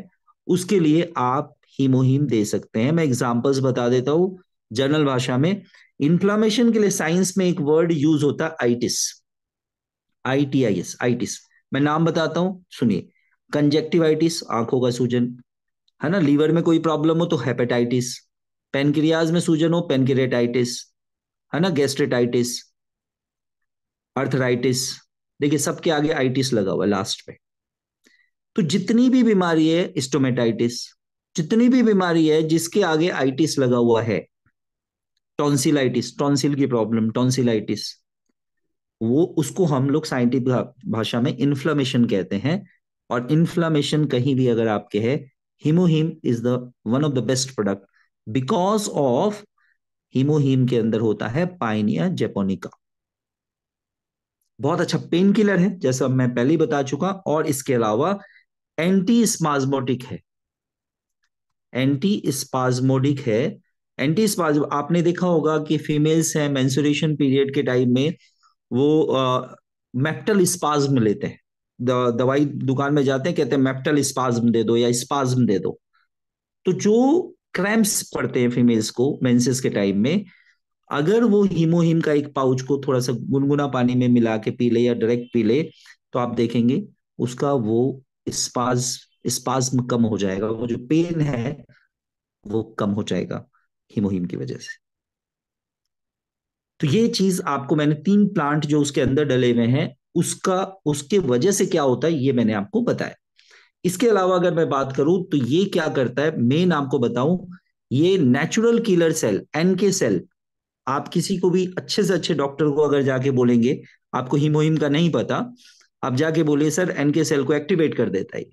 उसके लिए आप हीमोहीम दे सकते हैं मैं एग्जाम्पल्स बता देता हूँ जनरल भाषा में इन्फ्लामेशन के लिए साइंस में एक वर्ड यूज होता है itis I T I S itis मैं नाम बताता हूं सुनिए कंजेक्टिवाइटिस आंखों का सूजन है ना लीवर में कोई प्रॉब्लम हो तो हेपेटाइटिस पेनक्रियाज में सूजन हो पेनक्रियाटाइटिस है ना गैस्ट्रेटाइटिस अर्थराइटिस देखिए सबके आगे आईटिस लगा हुआ लास्ट में तो जितनी भी बीमारी है स्टोमेटाइटिस जितनी भी बीमारी है जिसके आगे आईटिस लगा हुआ है टॉन्सिलाइटिस टॉन्सिल की प्रॉब्लम टॉन्सिलाइटिस वो उसको हम लोग साइंटिफिक भाषा में इन्फ्लामेशन कहते हैं और इन्फ्लामेशन कहीं भी अगर आपके है HemoHIM is the one of the best product because of HemoHIM के अंदर होता है पाइनिया जेपोनिका बहुत अच्छा पेन किलर है जैसा मैं पहले बता चुका और इसके अलावा एंटी स्पाजमोटिक है एंटी स्पाजमोडिक है एंटी स्पाज आपने देखा होगा कि फीमेल्स हैं मेंसुरेशन पीरियड के टाइम में वो मेप्टल स्पाज्म लेते हैं दवाई दुकान में जाते हैं कहते हैं मेप्टल स्पाज्म दे दो या स्पाज्म दे दो तो जो क्रैम्प्स पड़ते हैं फीमेल्स को मेंसेस के टाइम में अगर वो हीमोहीम का एक पाउच को थोड़ा सा गुनगुना पानी में मिला के पी ले या डायरेक्ट पी ले तो आप देखेंगे उसका वो स्पाज स्पाज्म कम हो जाएगा वो जो पेन है वो कम हो जाएगा ही मुहिम की वजह से तो ये चीज आपको मैंने तीन प्लांट जो उसके अंदर डले हुए हैं उसका उसके वजह से क्या होता है ये मैंने आपको बताया इसके अलावा अगर मैं बात करूं तो ये क्या करता है मेन आपको बताऊं ये natural killer cell N K cell आप किसी को भी अच्छे से अच्छे डॉक्टर को अगर जाके बोलेंगे आपको हिमोहिम का नहीं पता आप जाके बोलिए सर एन के सेल को एक्टिवेट कर देता है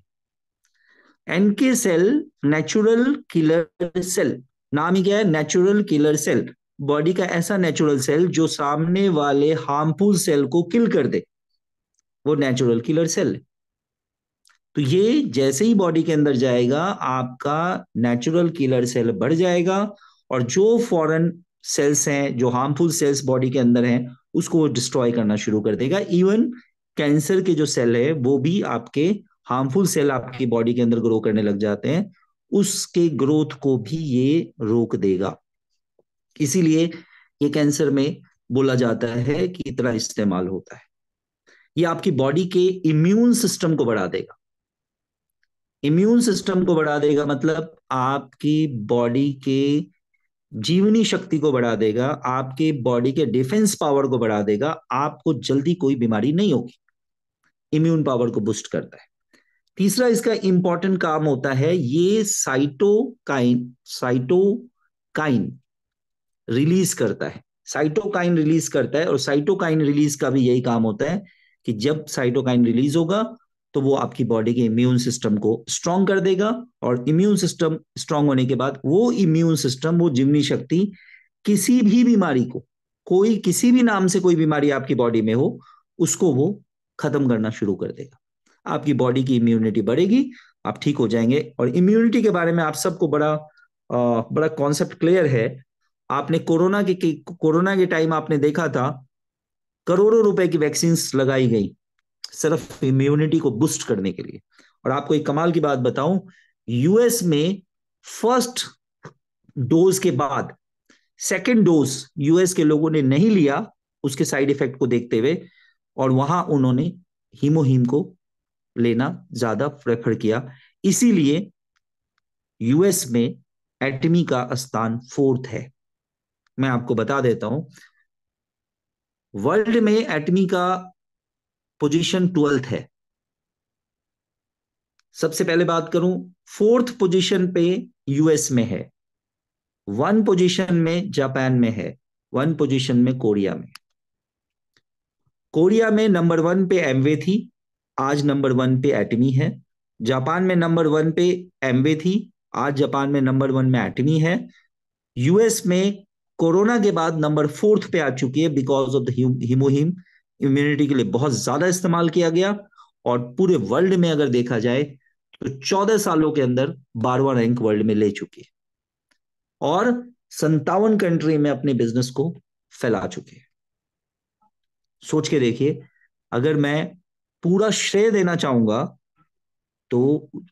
N K cell natural killer cell नाम ही क्या है नेचुरल किलर सेल बॉडी का ऐसा नेचुरल सेल जो सामने वाले हार्मफुल सेल को किल कर दे वो नेचुरल किलर सेल है तो ये जैसे ही बॉडी के अंदर जाएगा आपका नेचुरल किलर सेल बढ़ जाएगा और जो फॉरेन सेल्स हैं जो हार्मफुल सेल्स बॉडी के अंदर हैं उसको वो डिस्ट्रॉय करना शुरू कर देगा इवन कैंसर के जो सेल है वो भी आपके हार्मफुल सेल आपकी बॉडी के अंदर ग्रो करने लग जाते हैं उसके ग्रोथ को भी ये रोक देगा इसीलिए ये कैंसर में बोला जाता है कि इतना इस्तेमाल होता है ये आपकी बॉडी के इम्यून सिस्टम को बढ़ा देगा इम्यून सिस्टम को बढ़ा देगा मतलब आपकी बॉडी के जीवनी शक्ति को बढ़ा देगा आपके बॉडी के डिफेंस पावर को बढ़ा देगा आपको जल्दी कोई बीमारी नहीं होगी इम्यून पावर को बूस्ट करता है तीसरा इसका इंपॉर्टेंट काम होता है ये साइटोकाइन साइटोकाइन रिलीज करता है साइटोकाइन रिलीज करता है और साइटोकाइन रिलीज का भी यही काम होता है कि जब साइटोकाइन रिलीज होगा तो वो आपकी बॉडी के इम्यून सिस्टम को स्ट्रांग कर देगा और इम्यून सिस्टम स्ट्रांग होने के बाद वो इम्यून सिस्टम वो जिमनी शक्ति किसी भी बीमारी को कोई किसी भी नाम से कोई बीमारी आपकी बॉडी में हो उसको वो खत्म करना शुरू कर देगा आपकी बॉडी की इम्यूनिटी बढ़ेगी आप ठीक हो जाएंगे और इम्यूनिटी के बारे में आप सबको बड़ा आ, बड़ा कॉन्सेप्ट क्लियर है आपने कोरोना के, के कोरोना के टाइम आपने देखा था करोड़ों रुपए की वैक्सीन लगाई गई सिर्फ इम्यूनिटी को बूस्ट करने के लिए और आपको एक कमाल की बात बताऊं यूएस में फर्स्ट डोज के बाद सेकेंड डोज यूएस के लोगों ने नहीं लिया उसके साइड इफेक्ट को देखते हुए और वहां उन्होंने हीमोहीम को लेना ज्यादा प्रेफर किया इसीलिए यूएस में एटमी का स्थान फोर्थ है मैं आपको बता देता हूं वर्ल्ड में एटमी का पोजीशन ट्वेल्थ है सबसे पहले बात करूं फोर्थ पोजीशन पे यूएस में है वन पोजीशन में जापान में है वन पोजीशन में कोरिया में कोरिया में नंबर वन पे एमवे थी आज नंबर वन पे एटमी है जापान में नंबर वन पे एमवे थी आज जापान में नंबर वन में एटमी है यूएस में कोरोना के बाद नंबर फोर्थ पे आ चुकी है because of the HemoHIM immunity के लिए बहुत ज्यादा इस्तेमाल किया गया और पूरे वर्ल्ड में अगर देखा जाए तो चौदह सालों के अंदर बारवा रैंक वर्ल्ड में ले चुकी है और संतावन कंट्री में अपने बिजनेस को फैला चुके हैं सोच के देखिए अगर मैं पूरा श्रेय देना चाहूंगा तो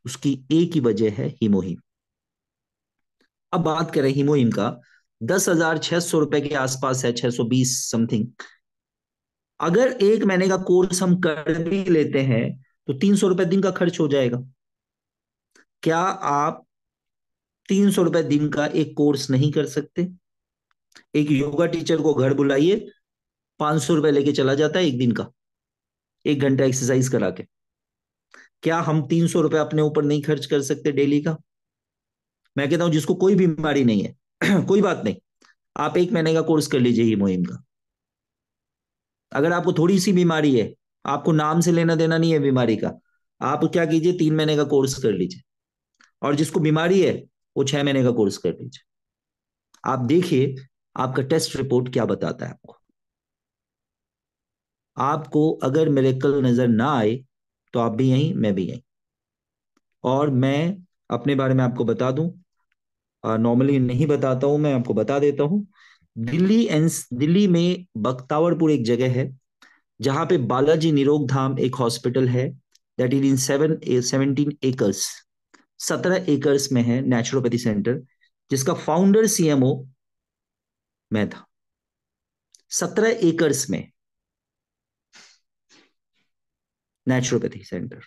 उसकी एक ही वजह है हिमोहिम अब बात करें हिमोहिम का दस हजार छह सौ रुपए के आसपास है छह सौ बीस समथिंग अगर एक महीने का कोर्स हम कर भी लेते हैं तो तीन सौ रुपए दिन का खर्च हो जाएगा क्या आप तीन सौ रुपए दिन का एक कोर्स नहीं कर सकते एक योगा टीचर को घर बुलाइए पांच सौ रुपए लेके चला जाता है एक दिन का एक घंटा एक्सरसाइज करा के क्या हम तीन सौ रुपए अपने ऊपर नहीं खर्च कर सकते डेली का मैं कहता हूं जिसको कोई बीमारी नहीं है कोई बात नहीं आप एक महीने का कोर्स कर लीजिए ये मुहिम का अगर आपको थोड़ी सी बीमारी है आपको नाम से लेना देना नहीं है बीमारी का आप क्या कीजिए तीन महीने का कोर्स कर लीजिए और जिसको बीमारी है वो छह महीने का कोर्स कर लीजिए आप देखिए आपका टेस्ट रिपोर्ट क्या बताता है आपको आपको अगर मेरेकल नज़र ना आए तो आप भी यहीं मैं भी यहीं और मैं अपने बारे में आपको बता दूं नॉर्मली नहीं बताता हूं मैं आपको बता देता हूं दिल्ली एंड दिल्ली में बख्तावरपुर एक जगह है जहां पे बालाजी निरोग धाम एक हॉस्पिटल है that is in seven seventeen acres सत्रह एकर्स में है नेचुरोपैथी सेंटर जिसका फाउंडर सीएमओ मैं था सत्रह एकर्स में नेचुरोपैथी सेंटर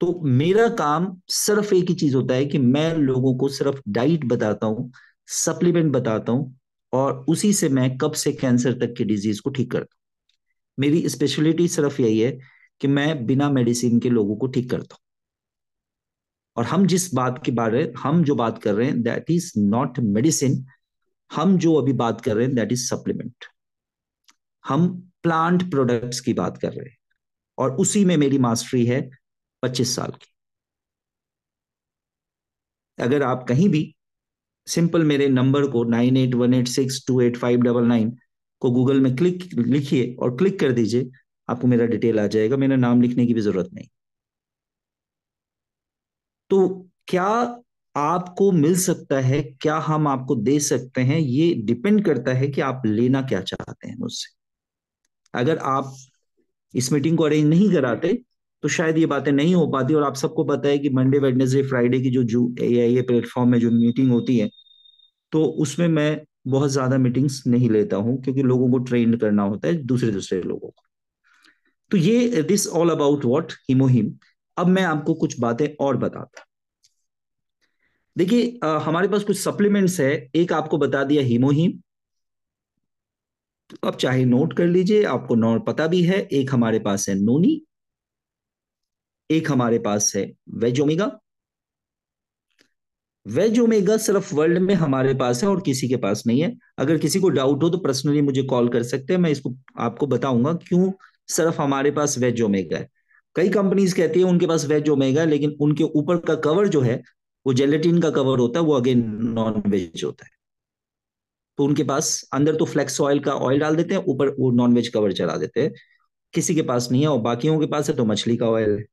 तो मेरा काम सिर्फ एक ही चीज होता है कि मैं लोगों को सिर्फ डाइट बताता हूँ सप्लीमेंट बताता हूँ और उसी से मैं कब से कैंसर तक की डिजीज को ठीक करता हूँ मेरी स्पेशलिटी सिर्फ यही है कि मैं बिना मेडिसिन के लोगों को ठीक करता हूँ और हम जिस बात के बारे हम जो बात कर रहे हैं दैट इज नॉट मेडिसिन हम जो अभी बात कर रहे हैं दैट इज सप्लीमेंट हम प्लांट प्रोडक्ट्स की बात कर रहे हैं और उसी में मेरी मास्टरी है पच्चीस साल की अगर आप कहीं भी सिंपल मेरे नंबर को nine eight one eight six two eight five double nine को गूगल में क्लिक लिखिए और क्लिक कर दीजिए आपको मेरा डिटेल आ जाएगा मेरा नाम लिखने की भी जरूरत नहीं तो क्या आपको मिल सकता है क्या हम आपको दे सकते हैं ये डिपेंड करता है कि आप लेना क्या चाहते हैं मुझसे अगर आप इस मीटिंग को अरेंज नहीं कराते तो शायद ये बातें नहीं हो पाती और आप सबको पता है कि मंडे वेडनेसडे फ्राइडे की जो जू ए प्लेटफॉर्म में जो मीटिंग होती है तो उसमें मैं बहुत ज्यादा मीटिंग्स नहीं लेता हूँ क्योंकि लोगों को ट्रेन करना होता है दूसरे दूसरे लोगों को तो ये दिस ऑल अबाउट वॉट हिमोहिम अब मैं आपको कुछ बातें और बताता देखिए हमारे पास कुछ सप्लीमेंट्स है एक आपको बता दिया हिमोहिम तो आप चाहे नोट कर लीजिए आपको नौ पता भी है एक हमारे पास है नोनी एक हमारे पास है वेज ओमेगा वेज ओमेगा सिर्फ वर्ल्ड में हमारे पास है और किसी के पास नहीं है अगर किसी को डाउट हो तो पर्सनली मुझे कॉल कर सकते हैं मैं इसको आपको बताऊंगा क्यों सिर्फ हमारे पास वेज ओमेगा है कई कंपनीज कहती है उनके पास वेज ओमेगा लेकिन उनके ऊपर का कवर जो है वो जेलेटिन का कवर होता है वो अगेन नॉन वेज होता है तो उनके पास अंदर तो फ्लैक्स ऑयल का ऑयल डाल देते हैं ऊपर वो नॉनवेज कवर चला देते हैं किसी के पास नहीं है और बाकियों के पास है तो मछली का ऑयल है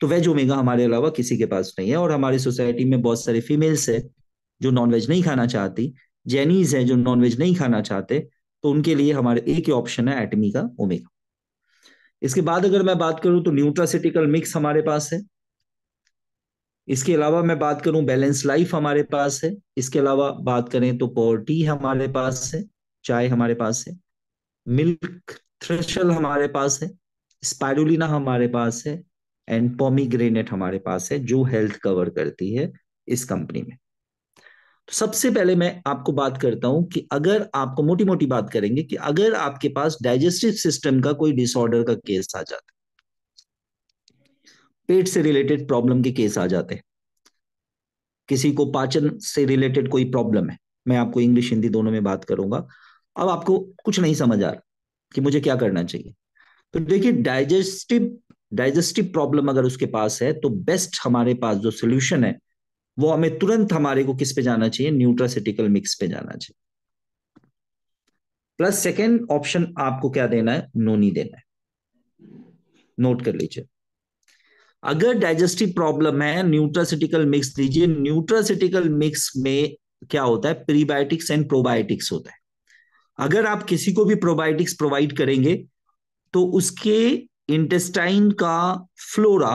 तो वेज ओमेगा हमारे अलावा किसी के पास नहीं है और हमारी सोसाइटी में बहुत सारे फीमेल्स है जो नॉनवेज नहीं खाना चाहती जैनीज है जो नॉनवेज नहीं खाना चाहते तो उनके लिए हमारे एक ही ऑप्शन है एटमी का ओमेगा इसके बाद अगर मैं बात करूं तो न्यूट्रासिटिकल मिक्स हमारे पास है इसके अलावा मैं बात करूं बैलेंस लाइफ हमारे पास है इसके अलावा बात करें तो पॉवर्टी हमारे पास है चाय हमारे पास है मिल्क थ्रेशल हमारे पास है स्पायरुलिना हमारे पास है एंड पोमीग्रेनेट हमारे पास है जो हेल्थ कवर करती है इस कंपनी में तो सबसे पहले मैं आपको बात करता हूं कि अगर आपको मोटी मोटी बात करेंगे कि अगर आपके पास डाइजेस्टिव सिस्टम का कोई डिसऑर्डर का केस आ जाता पेट से रिलेटेड प्रॉब्लम के केस आ जाते हैं किसी को पाचन से रिलेटेड कोई प्रॉब्लम है मैं आपको इंग्लिश हिंदी दोनों में बात करूंगा अब आपको कुछ नहीं समझ आ रहा कि मुझे क्या करना चाहिए तो देखिए डाइजेस्टिव डाइजेस्टिव प्रॉब्लम अगर उसके पास है तो बेस्ट हमारे पास जो सोल्यूशन है वो हमें तुरंत हमारे को किस पे जाना चाहिए न्यूट्रासिटिकल मिक्स पे जाना चाहिए प्लस सेकेंड ऑप्शन आपको क्या देना है नोनी देना है नोट कर लीजिए अगर डाइजेस्टिव प्रॉब्लम है न्यूट्रासिटिकल मिक्स लीजिए न्यूट्रासिटिकल मिक्स में क्या होता है प्रीबायोटिक्स एंड प्रोबायोटिक्स होता है अगर आप किसी को भी प्रोबायोटिक्स प्रोवाइड करेंगे तो उसके इंटेस्टाइन का फ्लोरा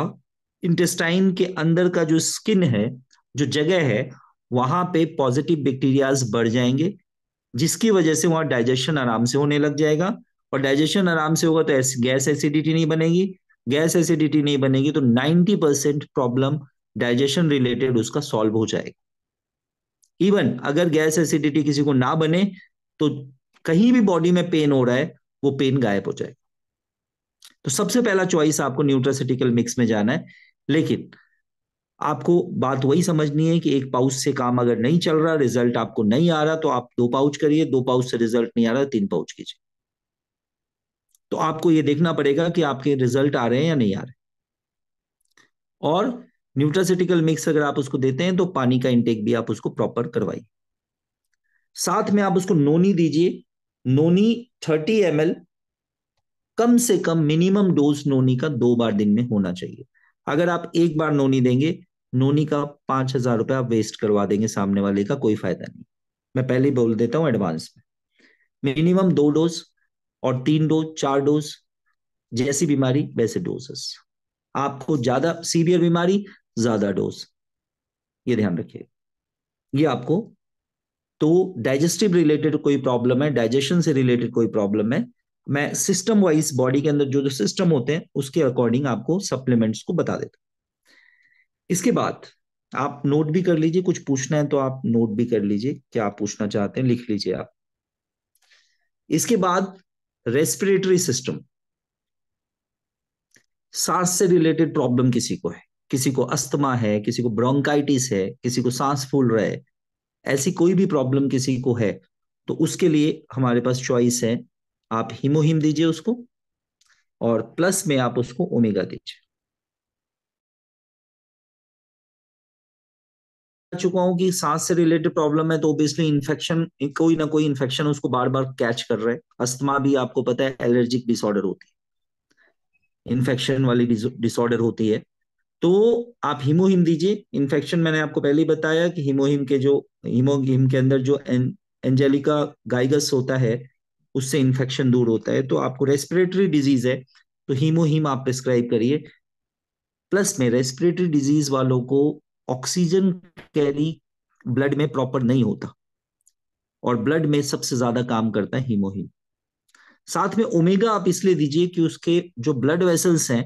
इंटेस्टाइन के अंदर का जो स्किन है जो जगह है वहां पे पॉजिटिव बैक्टीरियाज बढ़ जाएंगे जिसकी वजह से वहां डाइजेशन आराम से होने लग जाएगा और डाइजेशन आराम से होगा तो गैस एसिडिटी नहीं बनेगी गैस एसिडिटी नहीं बनेगी तो 90 परसेंट प्रॉब्लम डाइजेशन रिलेटेड उसका सॉल्व हो जाएगा इवन अगर गैस एसिडिटी किसी को ना बने तो कहीं भी बॉडी में पेन हो रहा है वो पेन गायब हो जाएगा तो सबसे पहला चॉइस आपको न्यूट्रासिटिकल मिक्स में जाना है लेकिन आपको बात वही समझनी है कि एक पाउच से काम अगर नहीं चल रहा रिजल्ट आपको नहीं आ रहा तो आप दो पाउच करिए दो पाउच से रिजल्ट नहीं आ रहा तीन पाउच कीजिए तो आपको ये देखना पड़ेगा कि आपके रिजल्ट आ रहे हैं या नहीं आ रहे और न्यूट्रासिटिकल मिक्स अगर आप उसको देते हैं तो पानी का इंटेक भी आप उसको प्रॉपर करवाइए साथ में आप उसको नोनी दीजिए नोनी थर्टी एम कम से कम मिनिमम डोज नोनी का दो बार दिन में होना चाहिए अगर आप एक बार नोनी देंगे नोनी का पांच हजार रुपये आप वेस्ट करवा देंगे सामने वाले का कोई फायदा नहीं मैं पहले ही बोल देता हूं एडवांस में मिनिमम दो डोज और तीन डोज चार डोज जैसी बीमारी वैसे डोजेस आपको ज्यादा सीवियर बीमारी ज्यादा डोज ये ध्यान रखिए ये आपको तो डाइजेस्टिव रिलेटेड कोई प्रॉब्लम है डाइजेशन से रिलेटेड कोई प्रॉब्लम है मैं सिस्टम वाइज बॉडी के अंदर जो जो सिस्टम होते हैं उसके अकॉर्डिंग आपको सप्लीमेंट्स को बता देता इसके बाद आप नोट भी कर लीजिए कुछ पूछना है तो आप नोट भी कर लीजिए क्या पूछना चाहते हैं लिख लीजिए आप इसके बाद रेस्पिरेटरी सिस्टम सांस से रिलेटेड प्रॉब्लम किसी को है किसी को अस्थमा है किसी को ब्रोंकाइटिस है किसी को सांस फूल रहा है ऐसी कोई भी प्रॉब्लम किसी को है तो उसके लिए हमारे पास चॉइस है आप हिमोहिम दीजिए उसको और प्लस में आप उसको ओमेगा दीजिए चुका हूँ कि सांस से रिलेटेड प्रॉब्लम है तो ओबियसली इन्फेक्शन कोई ना कोई इन्फेक्शन उसको बार बार कैच कर रहे हैं अस्थमा भी आपको पता है एलर्जिक डिसऑर्डर होती है इन्फेक्शन वाली डिसऑर्डर होती है तो आप हिमोहिम दीजिए इन्फेक्शन मैंने आपको पहले ही बताया कि हिमोहिम के जो हिमोहिम के अंदर जो एं, एंजेलिका गाइगस होता है उससे इन्फेक्शन दूर होता है तो आपको रेस्पिरेटरी डिजीज है तो हिमोहिम आप प्रिस्क्राइब करिए प्लस में रेस्पिरेटरी डिजीज वालों को ऑक्सीजन कैरी ब्लड में प्रॉपर नहीं होता और ब्लड में सबसे ज्यादा काम करता है हीमोहीम साथ में ओमेगा आप इसलिए दीजिए कि उसके जो ब्लड वेसल्स हैं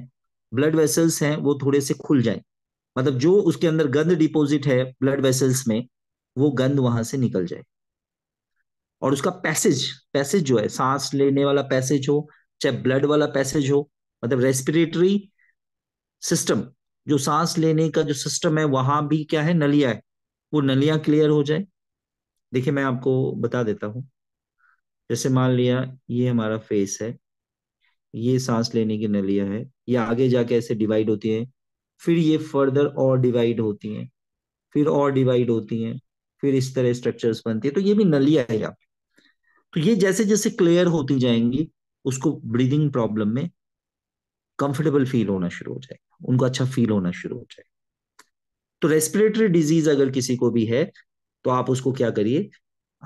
ब्लड वेसल्स हैं वो थोड़े से खुल जाए मतलब जो उसके अंदर गंद डिपॉजिट है ब्लड वेसल्स में वो गंद वहां से निकल जाए और उसका पैसेज पैसेज जो है सांस लेने वाला पैसेज हो चाहे ब्लड वाला पैसेज हो मतलब रेस्पिरेटरी सिस्टम जो सांस लेने का जो सिस्टम है वहां भी क्या है नलिया है वो नलिया क्लियर हो जाए देखिए मैं आपको बता देता हूँ जैसे मान लिया ये हमारा फेस है ये सांस लेने की नलिया है ये आगे जाके ऐसे डिवाइड होती है फिर ये फर्दर और डिवाइड होती हैं फिर और डिवाइड होती हैं फिर इस तरह स्ट्रक्चर्स बनती है तो ये भी नलिया है आप तो ये जैसे जैसे क्लियर होती जाएंगी उसको ब्रीदिंग प्रॉब्लम में कंफर्टेबल फील होना शुरू हो जाए उनको अच्छा फील होना शुरू हो जाए तो रेस्पिरेटरी डिजीज अगर किसी को भी है तो आप उसको क्या करिए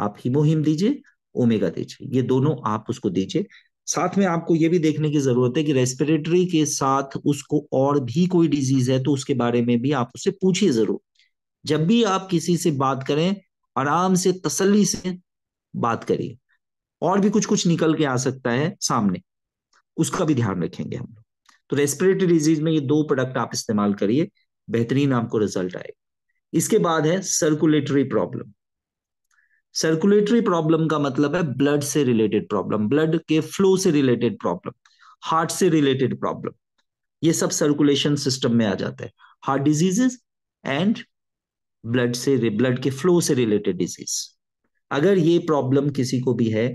आप हीमोहिम दीजिए ओमेगा दीजिए ये दोनों आप उसको दीजिए साथ में आपको ये भी देखने की जरूरत है कि रेस्पिरेटरी के साथ उसको और भी कोई डिजीज है तो उसके बारे में भी आप उससे पूछिए जरूर जब भी आप किसी से बात करें आराम से तसल्ली से बात करिए और भी कुछ कुछ निकल के आ सकता है सामने उसका भी ध्यान रखेंगे हम लोग तो रेस्पिरेटरी डिजीज में ये दो प्रोडक्ट आप इस्तेमाल करिए बेहतरीन आपको रिजल्ट आएगा इसके बाद है सर्कुलेटरी प्रॉब्लम सर्कुलेटरी प्रॉब्लम का मतलब है ब्लड से रिलेटेड प्रॉब्लम ब्लड के फ्लो से रिलेटेड प्रॉब्लम हार्ट से रिलेटेड प्रॉब्लम ये सब सर्कुलेशन सिस्टम में आ जाता है हार्ट डिजीजेस एंड ब्लड से ब्लड के फ्लो से रिलेटेड डिजीज अगर ये प्रॉब्लम किसी को भी है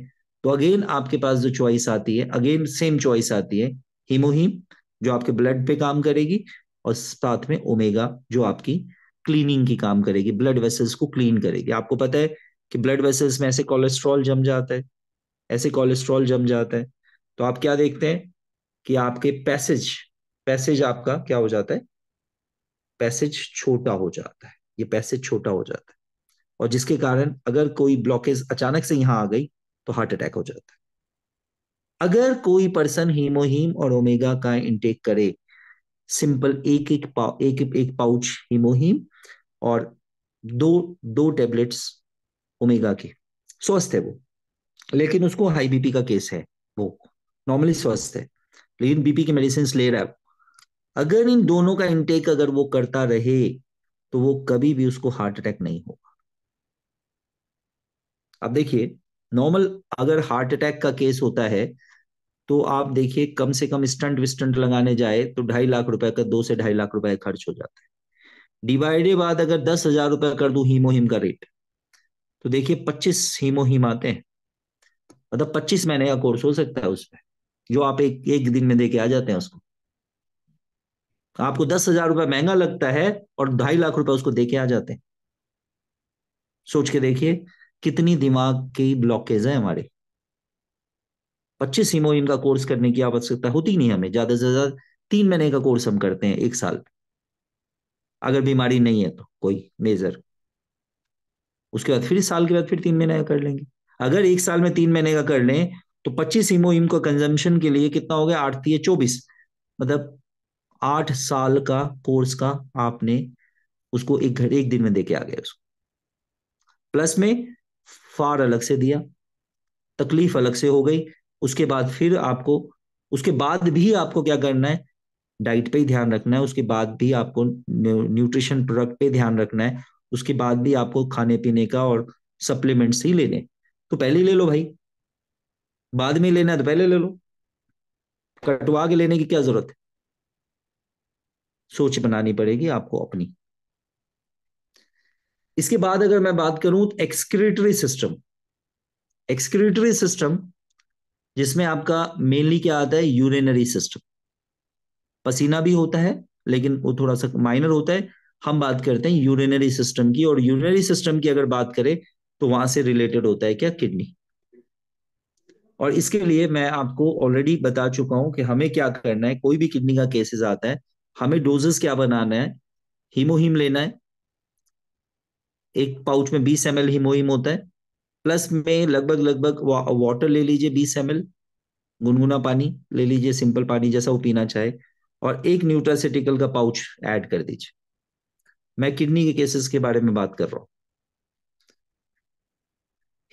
तो अगेन आपके पास जो चॉइस आती है अगेन सेम चॉइस आती है हीमोहीम जो आपके ब्लड पे काम करेगी और साथ में ओमेगा जो आपकी क्लीनिंग की काम करेगी ब्लड वेसल्स को क्लीन करेगी आपको पता है कि ब्लड वेसल्स में ऐसे कोलेस्ट्रॉल जम जाता है ऐसे कोलेस्ट्रॉल जम जाता है तो आप क्या देखते हैं कि आपके पैसेज पैसेज आपका क्या हो जाता है पैसेज छोटा हो जाता है ये पैसेज छोटा हो जाता है और जिसके कारण अगर कोई ब्लॉकेज अचानक से यहां आ गई तो हार्ट अटैक हो जाता है अगर कोई पर्सन हीमोहीम और ओमेगा का इंटेक करे सिंपल एक एक पाउ एक एक पाउच हीमोहीम और दो दो टेबलेट्स ओमेगा के स्वस्थ है वो लेकिन उसको हाई बीपी का केस है वो नॉर्मली स्वस्थ है लेकिन बीपी की मेडिसिन ले रहा है अगर इन दोनों का इंटेक अगर वो करता रहे तो वो कभी भी उसको हार्ट अटैक नहीं होगा अब देखिए नॉर्मल अगर हार्ट अटैक का केस होता है तो आप देखिए कम से कम स्टंट विस्टंट लगाने जाए तो ढाई लाख रुपए का दो से ढाई लाख रुपए खर्च हो जाता है डिवाइडे बाद अगर दस हजार रुपए कर दू हीमोहिम का रेट तो देखिए पच्चीस हीमोहिम आते हैं मतलब पच्चीस महीने का कोर्स हो सकता है उसमें जो आप एक एक दिन में देके आ जाते हैं उसको आपको दस हजार रुपया महंगा लगता है और ढाई लाख रुपए उसको देके आ जाते हैं सोच के देखिए कितनी दिमाग की ब्लॉकेज है हमारे पच्चीस हीमोहीम का कोर्स करने की आवश्यकता होती नहीं हमें ज्यादा से ज्यादा तीन महीने का कोर्स हम करते हैं एक साल अगर बीमारी नहीं है तो कोई मेजर उसके बाद फिर साल के बाद फिर तीन महीने का कर लेंगे अगर एक साल में तीन महीने का कर लें तो पच्चीस इम का कंजम्पशन के लिए कितना हो गया आठ तीय चौबीस मतलब आठ साल का कोर्स का आपने उसको एक घर एक दिन में देके आ गया उसको प्लस में फार अलग से दिया तकलीफ अलग से हो गई उसके बाद फिर आपको उसके बाद भी आपको क्या करना है डाइट पे ही ध्यान रखना है उसके बाद भी आपको न्यूट्रिशन प्रोडक्ट पे ध्यान रखना है उसके बाद भी आपको खाने पीने का और सप्लीमेंट्स ही लेने तो पहले ही ले लो भाई बाद में लेना है तो पहले ले लो कटवा के लेने की क्या जरूरत है सोच बनानी पड़ेगी आपको अपनी इसके बाद अगर मैं बात करूं तो एक्सक्रेटरी सिस्टम एक्सक्रेटरी सिस्टम जिसमें आपका मेनली क्या आता है यूरिनरी सिस्टम पसीना भी होता है लेकिन वो थोड़ा सा माइनर होता है हम बात करते हैं यूरिनरी सिस्टम की और यूरिनरी सिस्टम की अगर बात करें तो वहां से रिलेटेड होता है क्या किडनी और इसके लिए मैं आपको ऑलरेडी बता चुका हूं कि हमें क्या करना है कोई भी किडनी का केसेस आता है हमें डोजेस क्या बनाना है हीमोहीम लेना है एक पाउच में बीस एम एल हीमोहीम होता है प्लस में लगभग लगभग वाटर ले लीजिए बीस एम गुनगुना पानी ले लीजिए सिंपल पानी जैसा वो पीना चाहे और एक न्यूट्रासिटिकल का पाउच ऐड कर दीजिए मैं किडनी के केसेस के बारे में बात कर रहा हूं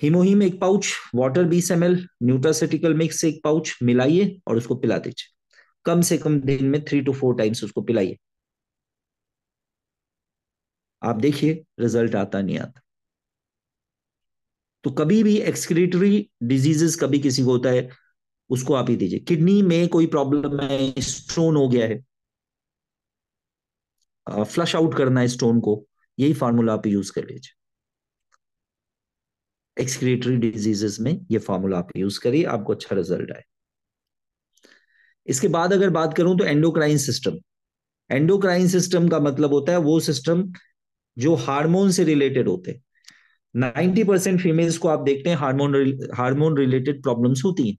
हिमोहिम एक पाउच वाटर बीस एम एल न्यूट्रासिटिकल मिक्स एक पाउच मिलाइए और उसको पिला दीजिए कम से कम दिन में थ्री टू फोर टाइम्स उसको पिलाइए आप देखिए रिजल्ट आता नहीं आता तो कभी भी एक्सक्रीटरी डिजीजेस कभी किसी को होता है उसको आप ही दीजिए किडनी में कोई प्रॉब्लम है स्टोन हो गया है फ्लश आउट करना है स्टोन को यही फार्मूला आप यूज कर लीजिए एक्सक्रीटरी डिजीजेस में ये फार्मूला आप यूज करिए आपको अच्छा रिजल्ट आए इसके बाद अगर बात करूं तो एंडोक्राइन सिस्टम एंडोक्राइन सिस्टम का मतलब होता है वो सिस्टम जो हार्मोन से रिलेटेड होते हैं 90 परसेंट फीमेल्स को आप देखते हैं हार्मोन हार्मोन रिलेटेड प्रॉब्लम्स होती हैं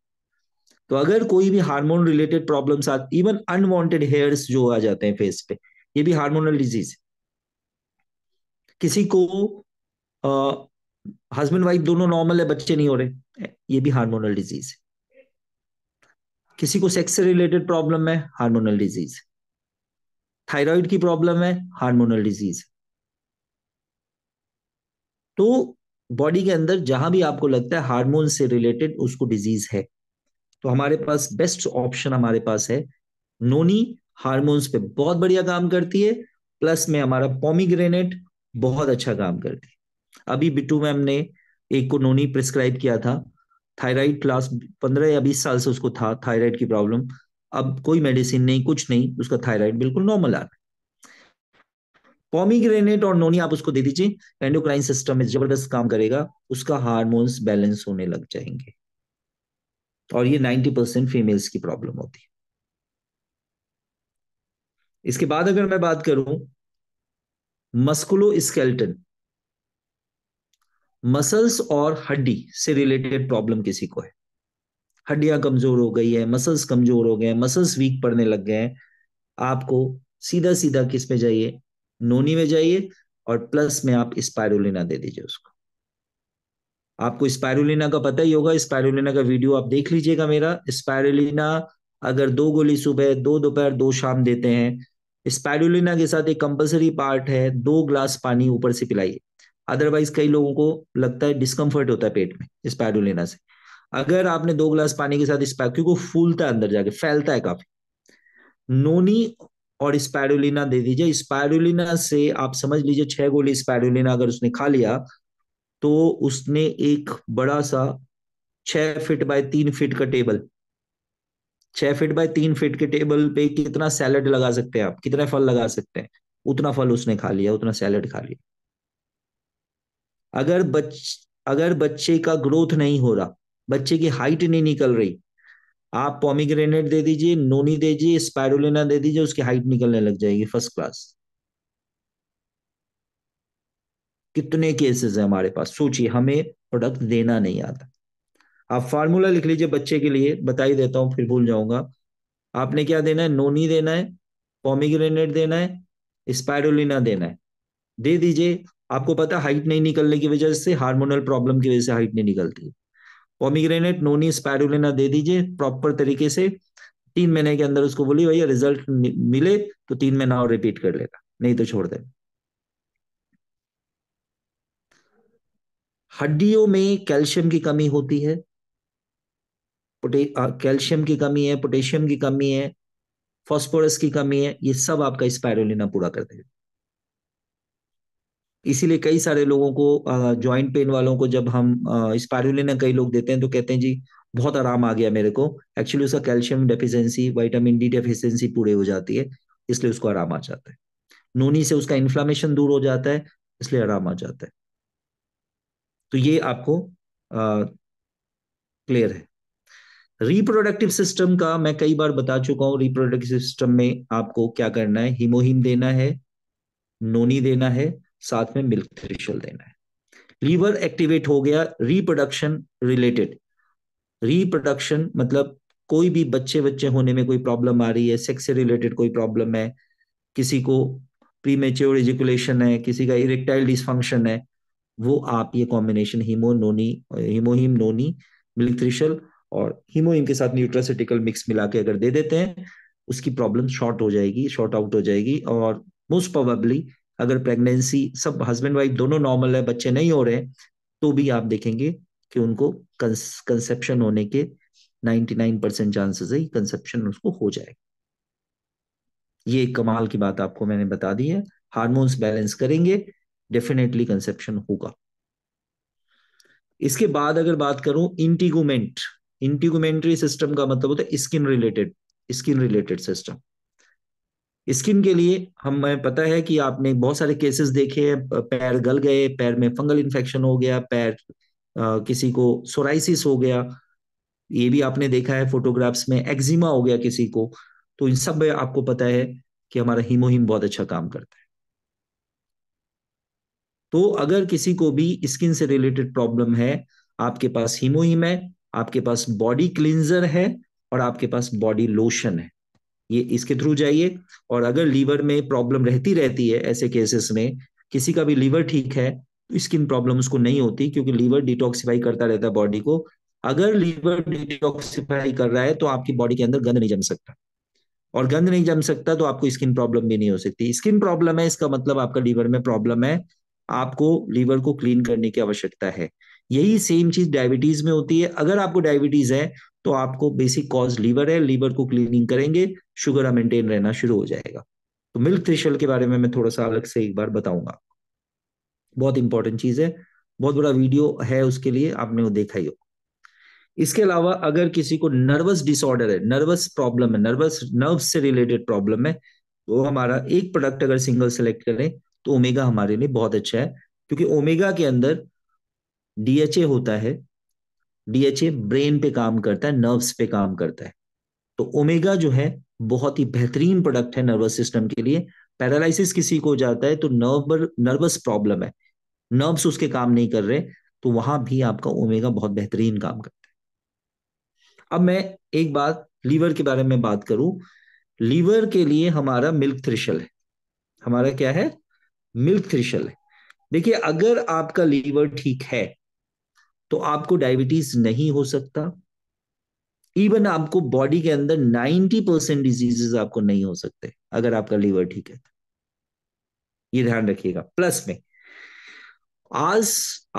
तो अगर कोई भी hormone related problems even unwanted hairs जो आ जाते हैं फेस पे ये भी हार्मोनल डिजीज किसी को हस्बैंड वाइफ दोनों नॉर्मल है बच्चे नहीं हो रहे ये भी हार्मोनल डिजीज है किसी को सेक्स से रिलेटेड प्रॉब्लम है हार्मोनल डिजीज थायराइड की प्रॉब्लम है हार्मोनल डिजीज तो बॉडी के अंदर जहां भी आपको लगता है हार्मोन से रिलेटेड उसको डिजीज है तो हमारे पास बेस्ट ऑप्शन हमारे पास है नोनी हार्मोन्स पे बहुत बढ़िया काम करती है प्लस में हमारा पॉमीग्रेनेट बहुत अच्छा काम करती है अभी बिटू मैम ने एक को नोनी प्रिस्क्राइब किया था थायराइड क्लास पंद्रह या बीस साल से उसको था थायराइड की प्रॉब्लम अब कोई मेडिसिन नहीं कुछ नहीं उसका थायराइड बिल्कुल नॉर्मल आ रहा है पॉमीग्रेनेट और नोनी आप उसको दे दीजिए एंडोक्राइन सिस्टम में जबरदस्त काम करेगा उसका हार्मोन्स बैलेंस होने लग जाएंगे और ये 90 परसेंट फीमेल्स की प्रॉब्लम होती है इसके बाद अगर मैं बात करूं मस्कुलो स्केल्टन मसल्स और हड्डी से रिलेटेड प्रॉब्लम किसी को है हड्डियां कमजोर हो गई है मसल्स कमजोर हो गए हैं मसल्स वीक पड़ने लग गए हैं आपको सीधा सीधा किस पे जाइए नोनी में जाइए और प्लस में आप स्पायरुलिना दे दीजिए उसको आपको स्पायरुलिना का पता ही होगा स्पायरुलिना का वीडियो आप देख लीजिएगा मेरा स्पायरुलिना अगर दो गोली सुबह दो दोपहर दो शाम देते हैं स्पायरुलिना के साथ एक कंपलसरी पार्ट है दो ग्लास पानी ऊपर से पिलाइए अदरवाइज कई लोगों को लगता है डिस्कम्फर्ट होता है पेट में स्पायरोना से अगर आपने दो ग्लास पानी के साथ स्पाय क्योंकि फूलता है अंदर जाके फैलता है काफी नोनी और स्पैडुलिना दे दीजिए स्पैडुलिना से आप समझ लीजिए छह गोली स्पैडुलिना अगर उसने खा लिया तो उसने एक बड़ा सा छह फिट बाय तीन फिट का टेबल छह फिट बाय तीन फिट के टेबल पे कितना सैलड लगा सकते हैं आप कितना फल लगा सकते हैं उतना फल उसने खा लिया उतना सैलड खा लिया अगर बच अगर बच्चे का ग्रोथ नहीं हो रहा बच्चे की हाइट नहीं निकल रही आप पॉमीग्रेनेट दे दीजिए नोनी दे दीजिए स्पायरोना दे दीजिए उसकी हाइट निकलने लग जाएगी फर्स्ट क्लास कितने केसेस है हमारे पास सोचिए हमें प्रोडक्ट देना नहीं आता आप फार्मूला लिख लीजिए बच्चे के लिए बता ही देता हूँ फिर भूल जाऊंगा आपने क्या देना है नोनी देना है पॉमीग्रेनेट देना है स्पायरोना देना है दे दीजिए आपको पता हाइट नहीं निकलने की वजह से हार्मोनल प्रॉब्लम की वजह से हाइट नहीं निकलती ओमिग्रेनेट नोनी स्पैडुलिना दे दीजिए प्रॉपर तरीके से तीन महीने के अंदर उसको बोली भैया रिजल्ट मिले तो तीन महीना और रिपीट कर लेगा नहीं तो छोड़ देगा हड्डियों में कैल्शियम की कमी होती है कैल्शियम की कमी है पोटेशियम की कमी है फॉस्फोरस की कमी है ये सब आपका स्पायरोलिना पूरा कर देगा इसीलिए कई सारे लोगों को जॉइंट पेन वालों को जब हम स्पायरुलिन कई लोग देते हैं तो कहते हैं जी बहुत आराम आ गया मेरे को एक्चुअली उसका calcium deficiency vitamin D deficiency पूरी हो जाती है इसलिए उसको आराम आ जाता है नोनी से उसका इन्फ्लामेशन दूर हो जाता है इसलिए आराम आ जाता है तो ये आपको क्लियर है रिप्रोडक्टिव सिस्टम का मैं कई बार बता चुका हूँ रिप्रोडक्टिव सिस्टम में आपको क्या करना है हिमोहिम देना है नोनी देना है साथ में मिल्क थ्रेशल देना है लीवर एक्टिवेट हो गया रिप्रोडक्शन रिलेटेड रिप्रोडक्शन मतलब कोई भी बच्चे बच्चे होने में कोई प्रॉब्लम आ रही है सेक्स से रिलेटेड कोई प्रॉब्लम है किसी को प्रीमेच्योर मेच्योर एजुकुलेशन है किसी का इरेक्टाइल डिसफंक्शन है वो आप ये कॉम्बिनेशन हीमो नोनी हीमोहीम नोनी मिल्क थ्रिशल और हिमोहिम के साथ न्यूट्रासिटिकल मिक्स मिला के अगर दे देते हैं उसकी प्रॉब्लम शॉर्ट हो जाएगी शॉर्ट आउट हो जाएगी और मोस्ट प्रोबेबली अगर प्रेगनेंसी सब हस्बैंड वाइफ दोनों नॉर्मल है बच्चे नहीं हो रहे हैं तो भी आप देखेंगे कि उनको कंसेप्शन होने के 99 परसेंट चांसेस है कंसेप्शन उसको हो जाएगा ये कमाल की बात आपको मैंने बता दी है हार्मोन्स बैलेंस करेंगे डेफिनेटली कंसेप्शन होगा इसके बाद अगर बात करूं इंटीगूमेंट इंटीगूमेंट्री सिस्टम का मतलब होता है skin related skin related system skin के लिए हमें पता है कि आपने बहुत सारे केसेस देखे हैं पैर गल गए पैर में फंगल इन्फेक्शन हो गया पैर आ, किसी को सोराइसिस हो गया ये भी आपने देखा है फोटोग्राफ्स में एक्जिमा हो गया किसी को तो इन सब में आपको पता है कि हमारा हीमोहिम बहुत अच्छा काम करता है तो अगर किसी को भी स्किन से रिलेटेड प्रॉब्लम है आपके पास हीमोहिम है आपके पास बॉडी क्लिंजर है और आपके पास बॉडी लोशन है ये इसके थ्रू जाइए और अगर लीवर में प्रॉब्लम रहती रहती है ऐसे केसेस में किसी का भी लीवर ठीक है तो स्किन प्रॉब्लम उसको नहीं होती क्योंकि लीवर डिटॉक्सिफाई करता रहता है बॉडी को अगर लीवर डिटॉक्सिफाई कर रहा है तो आपकी बॉडी के अंदर गंद नहीं जम सकता और गंद नहीं जम सकता तो आपको स्किन प्रॉब्लम भी नहीं हो सकती स्किन प्रॉब्लम है इसका मतलब आपका लीवर में प्रॉब्लम है आपको लीवर को क्लीन करने की आवश्यकता है यही सेम चीज डायबिटीज में होती है अगर आपको डायबिटीज है तो आपको बेसिक कॉज लीवर है लीवर को क्लीनिंग करेंगे शुगर मेंटेन रहना शुरू हो जाएगा तो मिल्क थ्रेशल के बारे में मैं थोड़ा सा अलग से एक बार बताऊंगा बहुत इंपॉर्टेंट चीज है बहुत बड़ा वीडियो है उसके लिए आपने वो देखा ही हो इसके अलावा अगर किसी को नर्वस डिसऑर्डर है नर्वस प्रॉब्लम है नर्वस नर्व से रिलेटेड प्रॉब्लम है तो हमारा एक प्रोडक्ट अगर सिंगल सेलेक्ट करें तो ओमेगा हमारे लिए बहुत अच्छा है क्योंकि ओमेगा के अंदर डीएचए होता है डीएचए ब्रेन पे काम करता है नर्व्स पे काम करता है तो ओमेगा जो है बहुत ही बेहतरीन प्रोडक्ट है नर्वस सिस्टम के लिए पैरालिसिस किसी को जाता है तो नर्व नर्वस प्रॉब्लम है नर्व्स उसके काम नहीं कर रहे तो वहां भी आपका ओमेगा बहुत बेहतरीन काम करता है अब मैं एक बात लीवर के बारे में बात करूं लीवर के लिए हमारा मिल्क थ्रिशल है हमारा क्या है मिल्क थ्रिशल है देखिए अगर आपका लीवर ठीक है तो आपको डायबिटीज नहीं हो सकता इवन आपको बॉडी के अंदर 90 परसेंट डिजीजेस आपको नहीं हो सकते अगर आपका लीवर ठीक है ये ध्यान रखिएगा प्लस में आज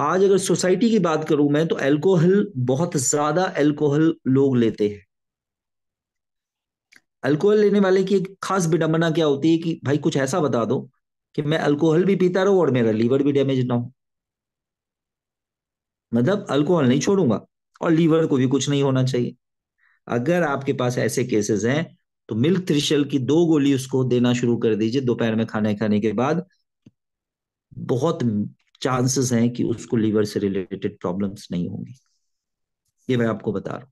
आज अगर सोसाइटी की बात करूं मैं तो अल्कोहल बहुत ज्यादा अल्कोहल लोग लेते हैं अल्कोहल लेने वाले की एक खास विडंबना क्या होती है कि भाई कुछ ऐसा बता दो कि मैं अल्कोहल भी पीता रहूं और मेरा लीवर भी डैमेज ना हो मतलब अल्कोहल नहीं छोड़ूंगा और लीवर को भी कुछ नहीं होना चाहिए अगर आपके पास ऐसे केसेस हैं तो मिल्क त्रिशल की दो गोली उसको देना शुरू कर दीजिए दोपहर में खाने खाने के बाद बहुत चांसेस हैं कि उसको लीवर से रिलेटेड प्रॉब्लम्स नहीं होंगी ये मैं आपको बता रहा हूं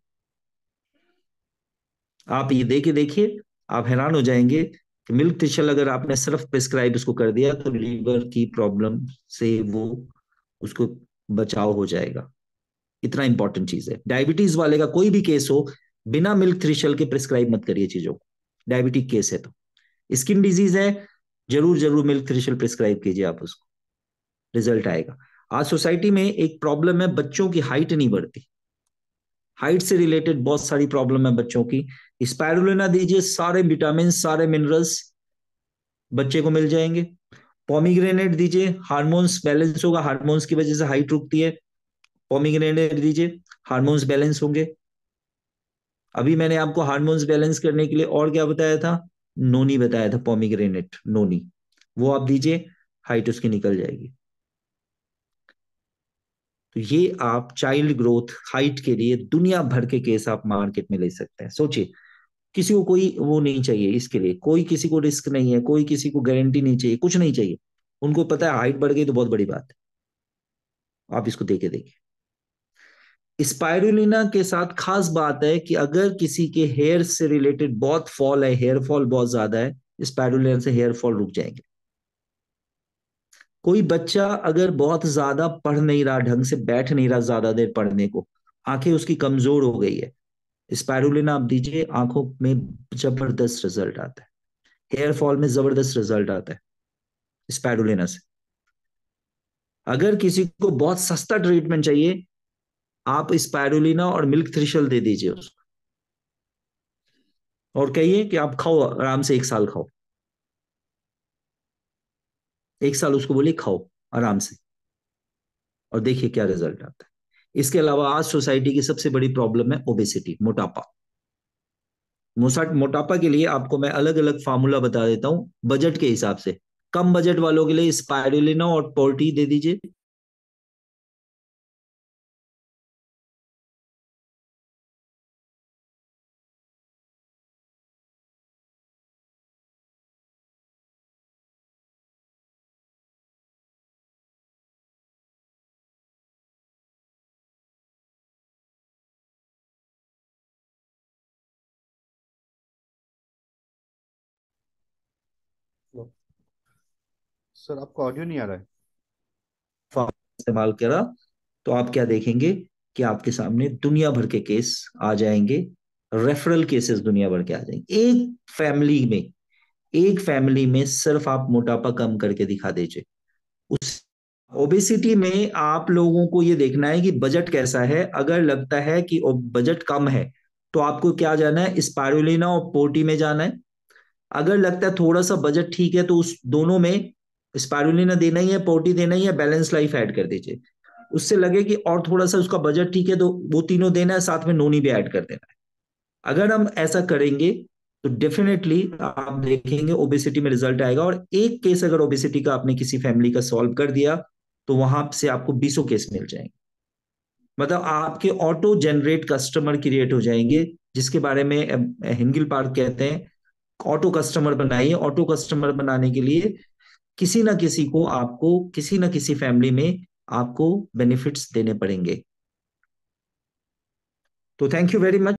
आप ये देखे देखिए आप हैरान हो जाएंगे कि मिल्क त्रिशल अगर आपने सिर्फ प्रिस्क्राइब उसको कर दिया तो लीवर की प्रॉब्लम से वो उसको बचाव हो जाएगा इतना इंपॉर्टेंट चीज है डायबिटीज वाले का कोई भी केस हो बिना मिल्क थ्रिशल के प्रिस्क्राइब मत करिए चीजों को डायबिटिक केस है तो स्किन डिजीज है जरूर जरूर मिल्क थ्रिशल प्रिस्क्राइब कीजिए आप उसको रिजल्ट आएगा आज सोसाइटी में एक प्रॉब्लम है बच्चों की हाइट नहीं बढ़ती हाइट से रिलेटेड बहुत सारी प्रॉब्लम है बच्चों की स्पायरोना दीजिए सारे विटामिन सारे मिनरल्स बच्चे को मिल जाएंगे पॉमीग्रेनेट दीजिए हार्मोन्स बैलेंस होगा हार्मोन्स की वजह से हाइट रुकती है पॉमीग्रेनेट दीजिए हार्मोन्स बैलेंस होंगे अभी मैंने आपको हार्मोन्स बैलेंस करने के लिए और क्या बताया था नोनी बताया था पॉमीग्रेनेट नोनी वो आप दीजिए हाइट उसकी निकल जाएगी तो ये आप चाइल्ड ग्रोथ हाइट के लिए दुनिया भर के केस आप मार्केट में ले सकते हैं सोचिए किसी को कोई वो नहीं चाहिए इसके लिए कोई किसी को रिस्क नहीं है कोई किसी को गारंटी नहीं चाहिए कुछ नहीं चाहिए उनको पता है हाइट बढ़ गई तो बहुत बड़ी बात है आप इसको देखे देखिए स्पायरुलिना के साथ खास बात है कि अगर किसी के हेयर से रिलेटेड बहुत फॉल है हेयर फॉल बहुत ज्यादा है स्पायरुलिना से हेयर फॉल रुक जाएंगे कोई बच्चा अगर बहुत ज्यादा पढ़ नहीं रहा ढंग से बैठ नहीं रहा ज्यादा देर पढ़ने को आंखें उसकी कमजोर हो गई है स्पायरुलिना आप दीजिए आंखों में जबरदस्त रिजल्ट आता है हेयर फॉल में जबरदस्त रिजल्ट आता है स्पैडुलिना से अगर किसी को बहुत सस्ता ट्रीटमेंट चाहिए आप स्पैडुलिना और मिल्क थ्रिशल दे दीजिए उसको और कहिए कि आप खाओ आराम से एक साल खाओ एक साल उसको बोलिए खाओ आराम से और देखिए क्या रिजल्ट आता है इसके अलावा आज सोसाइटी की सबसे बड़ी प्रॉब्लम है ओबेसिटी मोटापा मोटापा के लिए आपको मैं अलग अलग फार्मूला बता देता हूँ बजट के हिसाब से कम बजट वालों के लिए स्पायरुलिना और पोल्टी दे दीजिए सर आपका ऑडियो नहीं आ रहा है इस्तेमाल करा तो आप क्या देखेंगे कि आपके सामने दुनिया भर के केस आ जाएंगे रेफरल केसेस दुनिया भर के आ जाएंगे एक फैमिली में एक फैमिली में सिर्फ आप मोटापा कम करके दिखा दीजिए उस ओबेसिटी में आप लोगों को ये देखना है कि बजट कैसा है अगर लगता है कि बजट कम है तो आपको क्या जाना है स्पायरोना और पोर्टी में जाना है अगर लगता है थोड़ा सा बजट ठीक है तो उस दोनों में स्पायरुलिना देना ही है पोटी देना ही है बैलेंस लाइफ ऐड कर दीजिए उससे लगे कि और थोड़ा सा उसका बजट ठीक है तो वो तीनों देना है साथ में नोनी भी ऐड कर देना है अगर हम ऐसा करेंगे तो डेफिनेटली आप देखेंगे ओबेसिटी में रिजल्ट आएगा और एक केस अगर ओबेसिटी का आपने किसी फैमिली का सॉल्व कर दिया तो वहां से आपको बीसों केस मिल जाएंगे मतलब आपके ऑटो जनरेट कस्टमर क्रिएट हो जाएंगे जिसके बारे में हिंगिल पार्क कहते हैं ऑटो कस्टमर बनाइए ऑटो कस्टमर बनाने के लिए किसी ना किसी को आपको किसी ना किसी फैमिली में आपको बेनिफिट्स देने पड़ेंगे तो थैंक यू वेरी मच